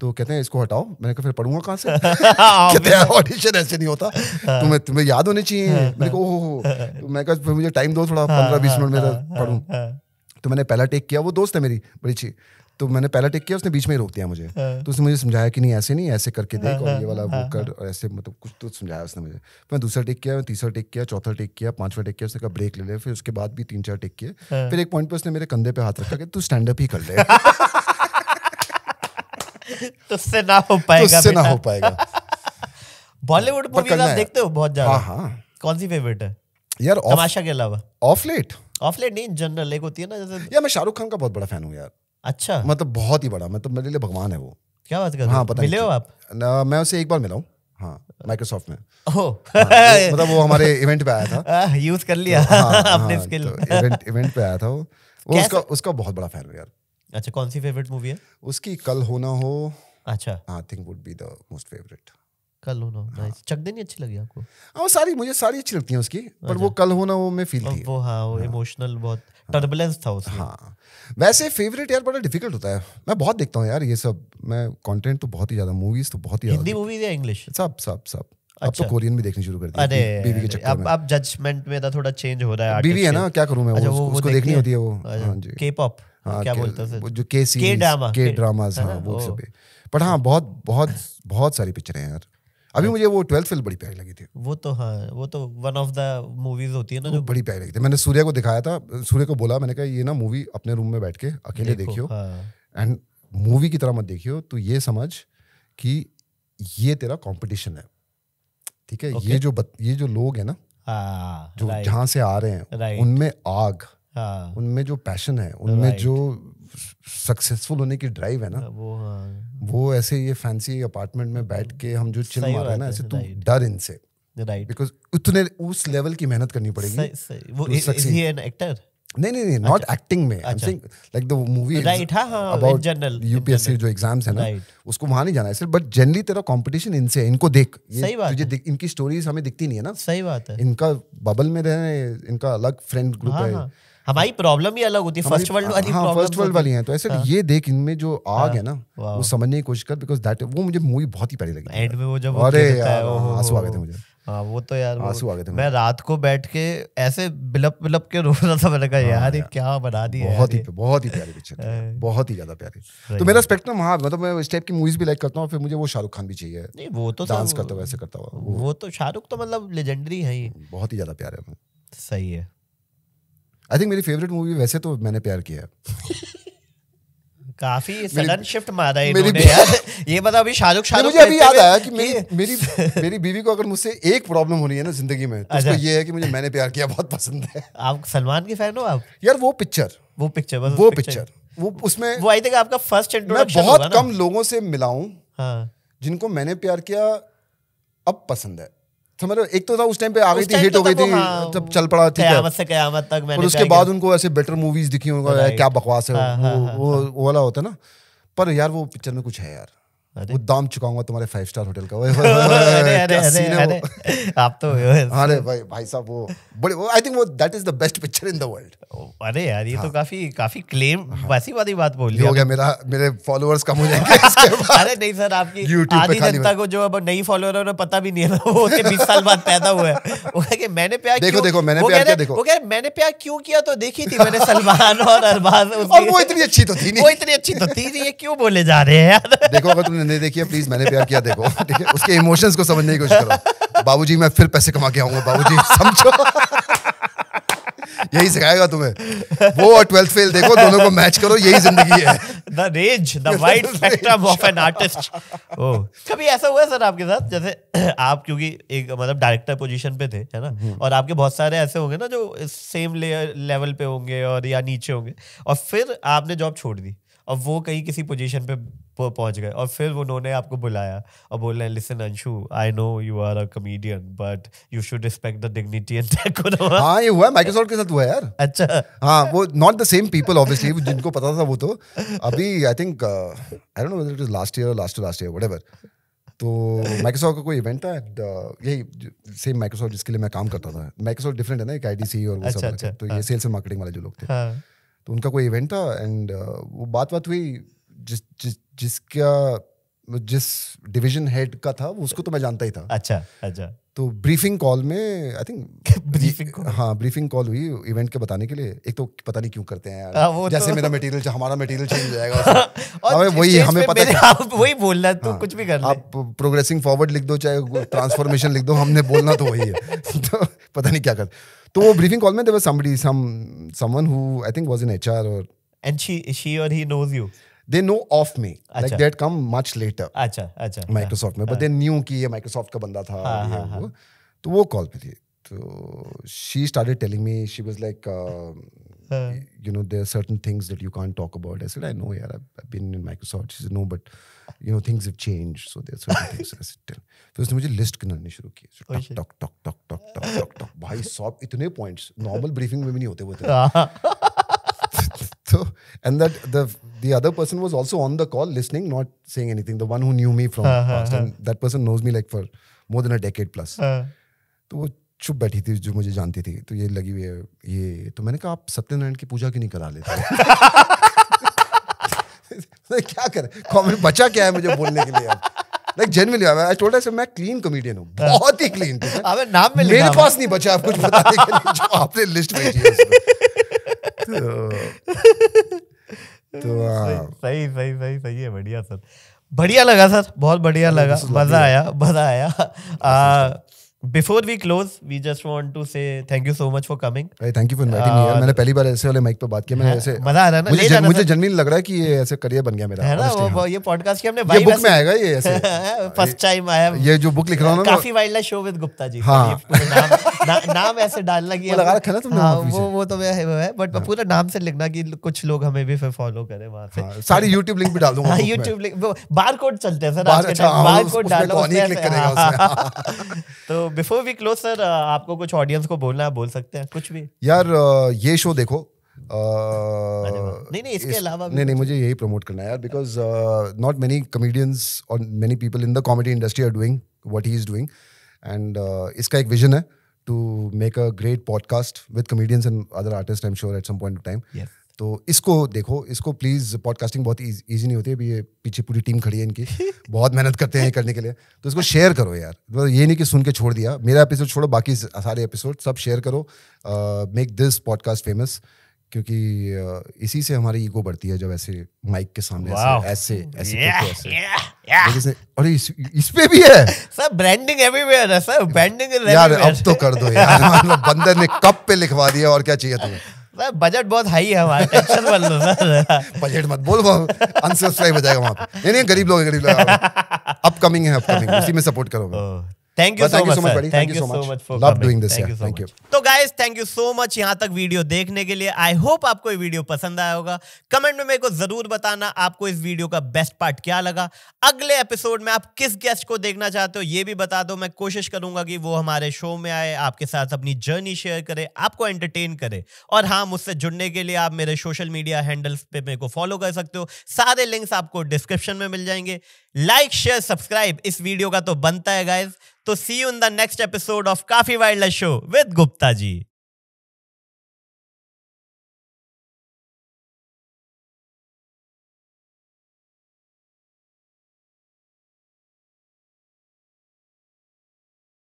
तो कहते हैं इसको हटाओ मैंने कहा फिर पढ़ूंगा कहाँ से (laughs) हाँ, कहते हैं ऑडिशन ऐसे नहीं होता हाँ। तुम्हें तुम्हें याद होने चाहिए हाँ, मैंने कहा ओहो तो मैं कहा फिर मुझे टाइम दो थोड़ा पंद्रह बीस मिनट मेरा पढ़ूँ तो मैंने पहला टेक किया वो दोस्त है मेरी बड़ी अच्छी तो मैंने पहला टेक किया उसने बीच में ही रोक दिया मुझे हाँ। तो उसने मुझे समझाया कि नहीं ऐसे नहीं ऐसे करके देख हाँ, और हाँ, ये वाला वो कर और ऐसे मतलब कुछ तो समझाया उसने मुझे मैं दूसरा टेक किया मैं तीसरा टेक किया चौथा टेक किया पांचवा टेक किया उसने कहा ब्रेक ले ले फिर उसके बाद भी तीन चार टेक किए फिर एक पॉइंट पर उसने मेरे कंधे पे हाथ रखा कि तू स्टैंड अप ही कर ले (laughs) तुझसे ना हो पाएगा तुझसे ना हो पाएगा बॉलीवुड (laughs) मूवीज आप देखते हो बहुत ज्यादा कौन सी फेवरेट है यार तमाशा के अलावा ऑफ लेट ऑफ लेट नहीं जनरल एक होती है ना जैसे यार मैं शाहरुख खान का बहुत बड़ा फैन हूँ यार अच्छा मतलब बहुत ही बड़ा मतलब मेरे लिए भगवान है वो क्या बात कर हाँ, मिले हो आप न, मैं उसे एक बार मिला हूँ हाँ माइक्रोसॉफ्ट में oh. हाँ, मतलब वो हमारे इवेंट पे आया था यूज (laughs) कर लिया तो, हाँ, हाँ (laughs) अपने हाँ, स्किल तो इवेंट इवेंट पे आया था वो वो उसका उसका बहुत बड़ा फैन यार अच्छा कौन सी फेवरेट मूवी है उसकी कल होना हो अच्छा I think would be the most favourite Kal Ho Naa हाँ। चक देनी अच्छी लगी आपको हां सारी मुझे सारी अच्छी लगती है उसकी पर वो अच्छा। कल होना वो मैं फील थी वो हां वो इमोशनल हाँ। बहुत टर्बुलेंस हाँ। था उसमें हां वैसे फेवरेट यार बड़ा डिफिकल्ट होता है मैं बहुत देखता हूँ यार ये सब मैं कंटेंट तो बहुत ही ज्यादा मूवीज तो बहुत ही हिंदी मूवीज या इंग्लिश सब सब सब अच्छा। अब तो कोरियन अच्छा। भी देखनी शुरू कर बीवी के चक्कर में अब जजमेंट तो थोड़ा चेंज हो रहा है बीवी है ना क्या करूं मैं अच्छा, उसको देखनी होती है वो अच्छा, हां जी के-पॉप हाँ, क्या बोलते हैं जो के के ड्रामा के वो सब बट हाँ बहुत बहुत बहुत सारी पिक्चरें हैं यार अभी मुझे वो ट्वेल्थ फिल्म बड़ी प्यारी लगी थी वो तो हाँ वो तो वन ऑफ द मूवीज होती है ना जो बड़ी प्यारी लगी थी मैंने सूर्य को दिखाया था सूर्य को बोला मैंने कहा ये ना मूवी अपने रूम में बैठ के अकेले देखियो एंड हाँ। मूवी की तरह मत देखियो तो ये समझ कि ये तेरा कॉम्पिटिशन है ठीक है ये जो ये जो लोग है ना हाँ, जो जहाँ से आ रहे हैं उनमें आग हाँ। उनमें जो पैशन है उनमें जो सक्सेसफुल होने की ड्राइव है ना हाँ, वो हाँ। वो ऐसे ये फैंसी अपार्टमेंट में बैठ के हम जो चिल मार रहे हैं ना ऐसे तू डर इनसे राइट बिकॉज उतने उस लेवल की मेहनत करनी पड़ेगी सही, सही। वो इज ही एन एक्टर नहीं नहीं नहीं नॉट एक्टिंग अच्छा। में I think like the movie right हां हां अबाउट जनरल यूपीएससी जो एग्जाम्स है ना उसको वहां नहीं जाना है सिर्फ बट जनरली तेरा कंपटीशन इनसे है इनको देख ये सही बात तुझे है। इनकी स्टोरीज हमें दिखती नहीं है ना सही बात है इनका बबल में रहना इनका अलग फ्रेंड ग्रुप हाँ, है हाँ। हमारी प्रॉब्लम हाँ। ही अलग होती है फर्स्ट वर्ल्ड हाँ, वाली हाँ, फर्स्ट वर्ल्ड वाली हैं तो ऐसे हाँ, ये देख इनमें जो आग हाँ, है ना वो समझने की कोशिश कर बिकॉज दैट वो मुझे मूवी बहुत ही प्यारी लगी एंड में वो जब अरे आंसू आ गए थे मुझे हाँ वो तो यार आंसू आ गए थे मैं रात को बैठ के ऐसे बिलप बिलप के रो रहा था मैंने कहा हाँ, यार ये क्या बना दी बहुत ही बहुत ही प्यारी पिक्चर बहुत ही ज्यादा प्यारी तो मेरा स्पेक्ट्रम हाँ मतलब मैं इस टाइप की मूवीज भी लाइक करता हूँ फिर मुझे वो शाहरुख खान भी चाहिए नहीं वो तो डांस करता हुआ ऐसे करता हुआ वो तो शाहरुख तो मतलब लेजेंडरी है ही बहुत ही ज्यादा प्यारे सही है आई थिंक मेरी फेवरेट मूवी वैसे तो मैंने प्यार किया काफी सडन शिफ्ट मारा है इन्होंने यार ये बता मतलब अभी शाहरुख शाहरुख मुझे अभी याद आया कि मेरी मेरी (laughs) मेरी बीवी को अगर मुझसे एक प्रॉब्लम हो रही है ना जिंदगी में तो अच्छा। ये है कि मुझे मैंने प्यार किया बहुत पसंद है आप सलमान के फैन हो आप यार वो पिक्चर वो पिक्चर बस वो पिक्चर वो उसमें वो आई थिंक आपका फर्स्ट इंट्रोडक्शन मैं बहुत कम लोगों से मिला हूं हां जिनको मैंने प्यार किया अब पसंद है समझ रहे एक तो था उस टाइम पे आ गई थी हिट तो हो गई थी हाँ, तब चल पड़ा थी कयामत से कयामत तक मैंने उसके बाद उनको ऐसे बेटर मूवीज दिखी होगा क्या बकवास है हाँ, हाँ, वो वो वाला होता है ना पर यार वो पिक्चर में कुछ है यार वो दाम चुकाऊंगा तुम्हारे फाइव स्टार होटल का (laughs) (laughs) आप तो (laughs) अरे भाई भाई साहब वो बड़े आई थिंक वो that is the best picture in the world अरे यार ये तो हाँ। काफी काफी क्लेम हाँ। वैसी वाली बात बोल हो गया मेरा मेरे फॉलोअर्स कम हो जाएंगे (laughs) अरे नहीं सर आपकी आधी जनता को जो अब नई फॉलोअर है पता भी नहीं है वो उसके बीस साल बाद पैदा हुआ है वो कह के मैंने प्यार देखो देखो मैंने प्यार किया देखो वो कह मैंने प्यार क्यों किया तो देखी थी मैंने सलमान और अरबाज और वो इतनी अच्छी तो थी नहीं वो इतनी अच्छी तो थी नहीं ये क्यों बोले जा रहे हैं यार देखो अगर तुमने नहीं देखी है प्लीज मैंने प्यार किया देखो ठीक है उसके इमोशंस को समझने की कोशिश करो बाबूजी मैं फिर पैसे कमा के आऊंगा बाबूजी समझो यही सिखाएगा तुम्हें वो और ट्वेल्थ फेल देखो दोनों को मैच करो यही जिंदगी है the range the wide spectrum of an artist ओ कभी ऐसा हुआ सर आपके साथ जैसे (clears throat) आप क्योंकि एक मतलब डायरेक्टर पोजीशन पे थे है ना हम्म। और आपके बहुत सारे ऐसे होंगे ना जो सेम लेवल पे होंगे और या नीचे होंगे और फिर आपने जॉब छोड़ दी अब वो कहीं किसी पोजीशन पे पहुंच गए और फिर उन्होंने आपको बुलाया और बोल रहे listen Anshu I know you are a comedian but you should respect the dignity and हां ये हुआ माइक्रोसॉफ्ट के साथ हुआ यार अच्छा हां वो not the same people obviously जिनको पता था वो तो अभी I think I don't know whether it is last year or last to last year whatever तो माइक्रोसॉफ्ट का कोई इवेंट था एंड uh, यही सेम माइक्रोसॉफ्ट जिसके लिए मैं काम करता था माइक्रोसॉफ्ट डिफरेंट है ना एक आईडीसी e और वो अच्छा, सब अच्छा, तो ये सेल्स एंड मार्केटिंग वाले जो लोग थे हां तो उनका कोई इवेंट था एंड uh, वो बात बात हुई जिस जिस जिसका जिस डिवीजन हेड का था उसको तो मैं जानता ही था अच्छा अच्छा तो ब्रीफिंग कॉल में आई थिंक ब्रीफिंग हाँ ब्रीफिंग कॉल हुई इवेंट के बताने के लिए एक तो पता नहीं क्यों करते हैं यार आ, हाँ, जैसे तो, मेरा मटेरियल हमारा मटेरियल चेंज हो जाएगा (laughs) और वही हमें पता है आप वही बोलना तो हाँ, कुछ भी कर आप प्रोग्रेसिंग फॉरवर्ड लिख दो चाहे ट्रांसफॉर्मेशन लिख दो हमने बोलना तो वही है (laughs) तो पता नहीं क्या कर तो वो ब्रीफिंग कॉल में there was somebody some someone who I think was in HR और एंड शी शी और he knows you they know of me like that come much later अच्छा अच्छा माइक्रोसॉफ्ट में बट दे न्यू कि ये माइक्रोसॉफ्ट का बंदा था हाँ, हाँ, हाँ। तो वो कॉल पे थी तो she started telling me she was like you know there certain things that you can't talk about I said I know यार I have been in Microsoft she said no but you know things have change so there certain things are still फिर उसने मुझे लिस्ट करने शुरू किए talk talk talk talk talk talk talk भाई सब इतने पॉइंट्स नॉर्मल ब्रीफिंग में भी नहीं होते वो तो and that the the other person was also on the call listening not saying anything the one who knew me from past and that person knows me like for more than a decade plus तो वो चुप बैठी थी जो मुझे जानती थी तो ये लगी हुई है ये तो मैंने कहा आप सत्यनारायण की पूजा क्यों नहीं करा लेते (laughs) (laughs) क्या करे कॉमेडी बचा क्या है मुझे बोलने के लिए बढ़िया सर बढ़िया लगा सर बहुत बढ़िया लगा मज़ा आया मज़ा आया before we close we just want to say thank you so much for coming thank you for inviting me मैंने पहली बार ऐसे वाले माइक पे बात किया मैंने ऐसे मजा आ रहा ना मुझे मुझे जनरली लग रहा है कि ये ऐसे करियर बन गया मेरा है ना हाँ। वो ये पॉडकास्ट के हमने वाइब बुक में आएगा ये ऐसे फर्स्ट टाइम आई ये जो बुक लिख रहा हूं ना काफी wild show with Gupta ji हाँ। नाम नाम ऐसे डालना कि (laughs) लगा रखा ना तुमने हाँ, वो वो तो है बट पूरा नाम से लिखना कि कुछ लोग हमें भी फॉलो करें वहां से सारी YouTube लिंक भी डाल दूंगा YouTube लिंक बारकोड चलते हैं सर आज के टाइम बारकोड डालो तो बिफोर वी क्लोज सर आपको कुछ ऑडियंस को बोलना है बोल सकते हैं कुछ भी यार uh, ये शो देखो uh, नहीं नहीं इसके अलावा नहीं नहीं मुझे यही प्रमोट करना है यार बिकॉज नॉट मेनी कॉमेडियंस और many people in the comedy industry are doing what he is doing and इसका एक विजन है to make a great podcast with comedians and other artists i'm sure at some point of time yes तो इसको देखो इसको प्लीज़ पॉडकास्टिंग बहुत ईजी नहीं होती है ये पीछे पूरी टीम खड़ी है इनकी (laughs) बहुत मेहनत करते हैं ये करने के लिए तो इसको शेयर करो यार तो ये नहीं कि सुन के छोड़ दिया मेरा एपिसोड छोड़ो बाकी सारे एपिसोड सब शेयर करो मेक दिस पॉडकास्ट फेमस क्योंकि इसी से हमारी ईगो बढ़ती है जब ऐसे माइक के सामने wow. ऐसे ऐसे ऐसे yeah, yeah. अरे इस, इस पे भी है सर ब्रांडिंग एवरीवेयर है सर ब्रांडिंग यार अब तो कर दो यार (laughs) मतलब बंदर ने कप पे लिखवा दिया और क्या चाहिए तुम्हें सर बजट बहुत हाई है हमारा टेंशन मत लो सर बजट मत बोल अनसब्सक्राइब हो जाएगा वहां पे नहीं नहीं गरीब लोग गरीब लोग अपकमिंग (laughs) है अपकमिंग उसी में सपोर्ट करो thank you so much thank you so much for love doing this thank you तो guys thank you so much यहां तक वीडियो देखने के लिए आई होप आपको ये वीडियो पसंद आया होगा कमेंट में मेरे को जरूर बताना आपको इस वीडियो का बेस्ट पार्ट क्या लगा अगले एपिसोड में आप किस गेस्ट को देखना चाहते हो ये भी बता दो मैं कोशिश करूंगा कि वो हमारे शो में आए आपके साथ अपनी जर्नी शेयर करे आपको एंटरटेन करे और हाँ मुझसे जुड़ने के लिए आप मेरे सोशल मीडिया हैंडल्स पे मेरे को फॉलो कर सकते हो सारे लिंक्स आपको डिस्क्रिप्शन में मिल जाएंगे लाइक शेयर सब्सक्राइब इस वीडियो का तो बनता है गाइज तो see you in the next episode of काफी wild show with Gupta ji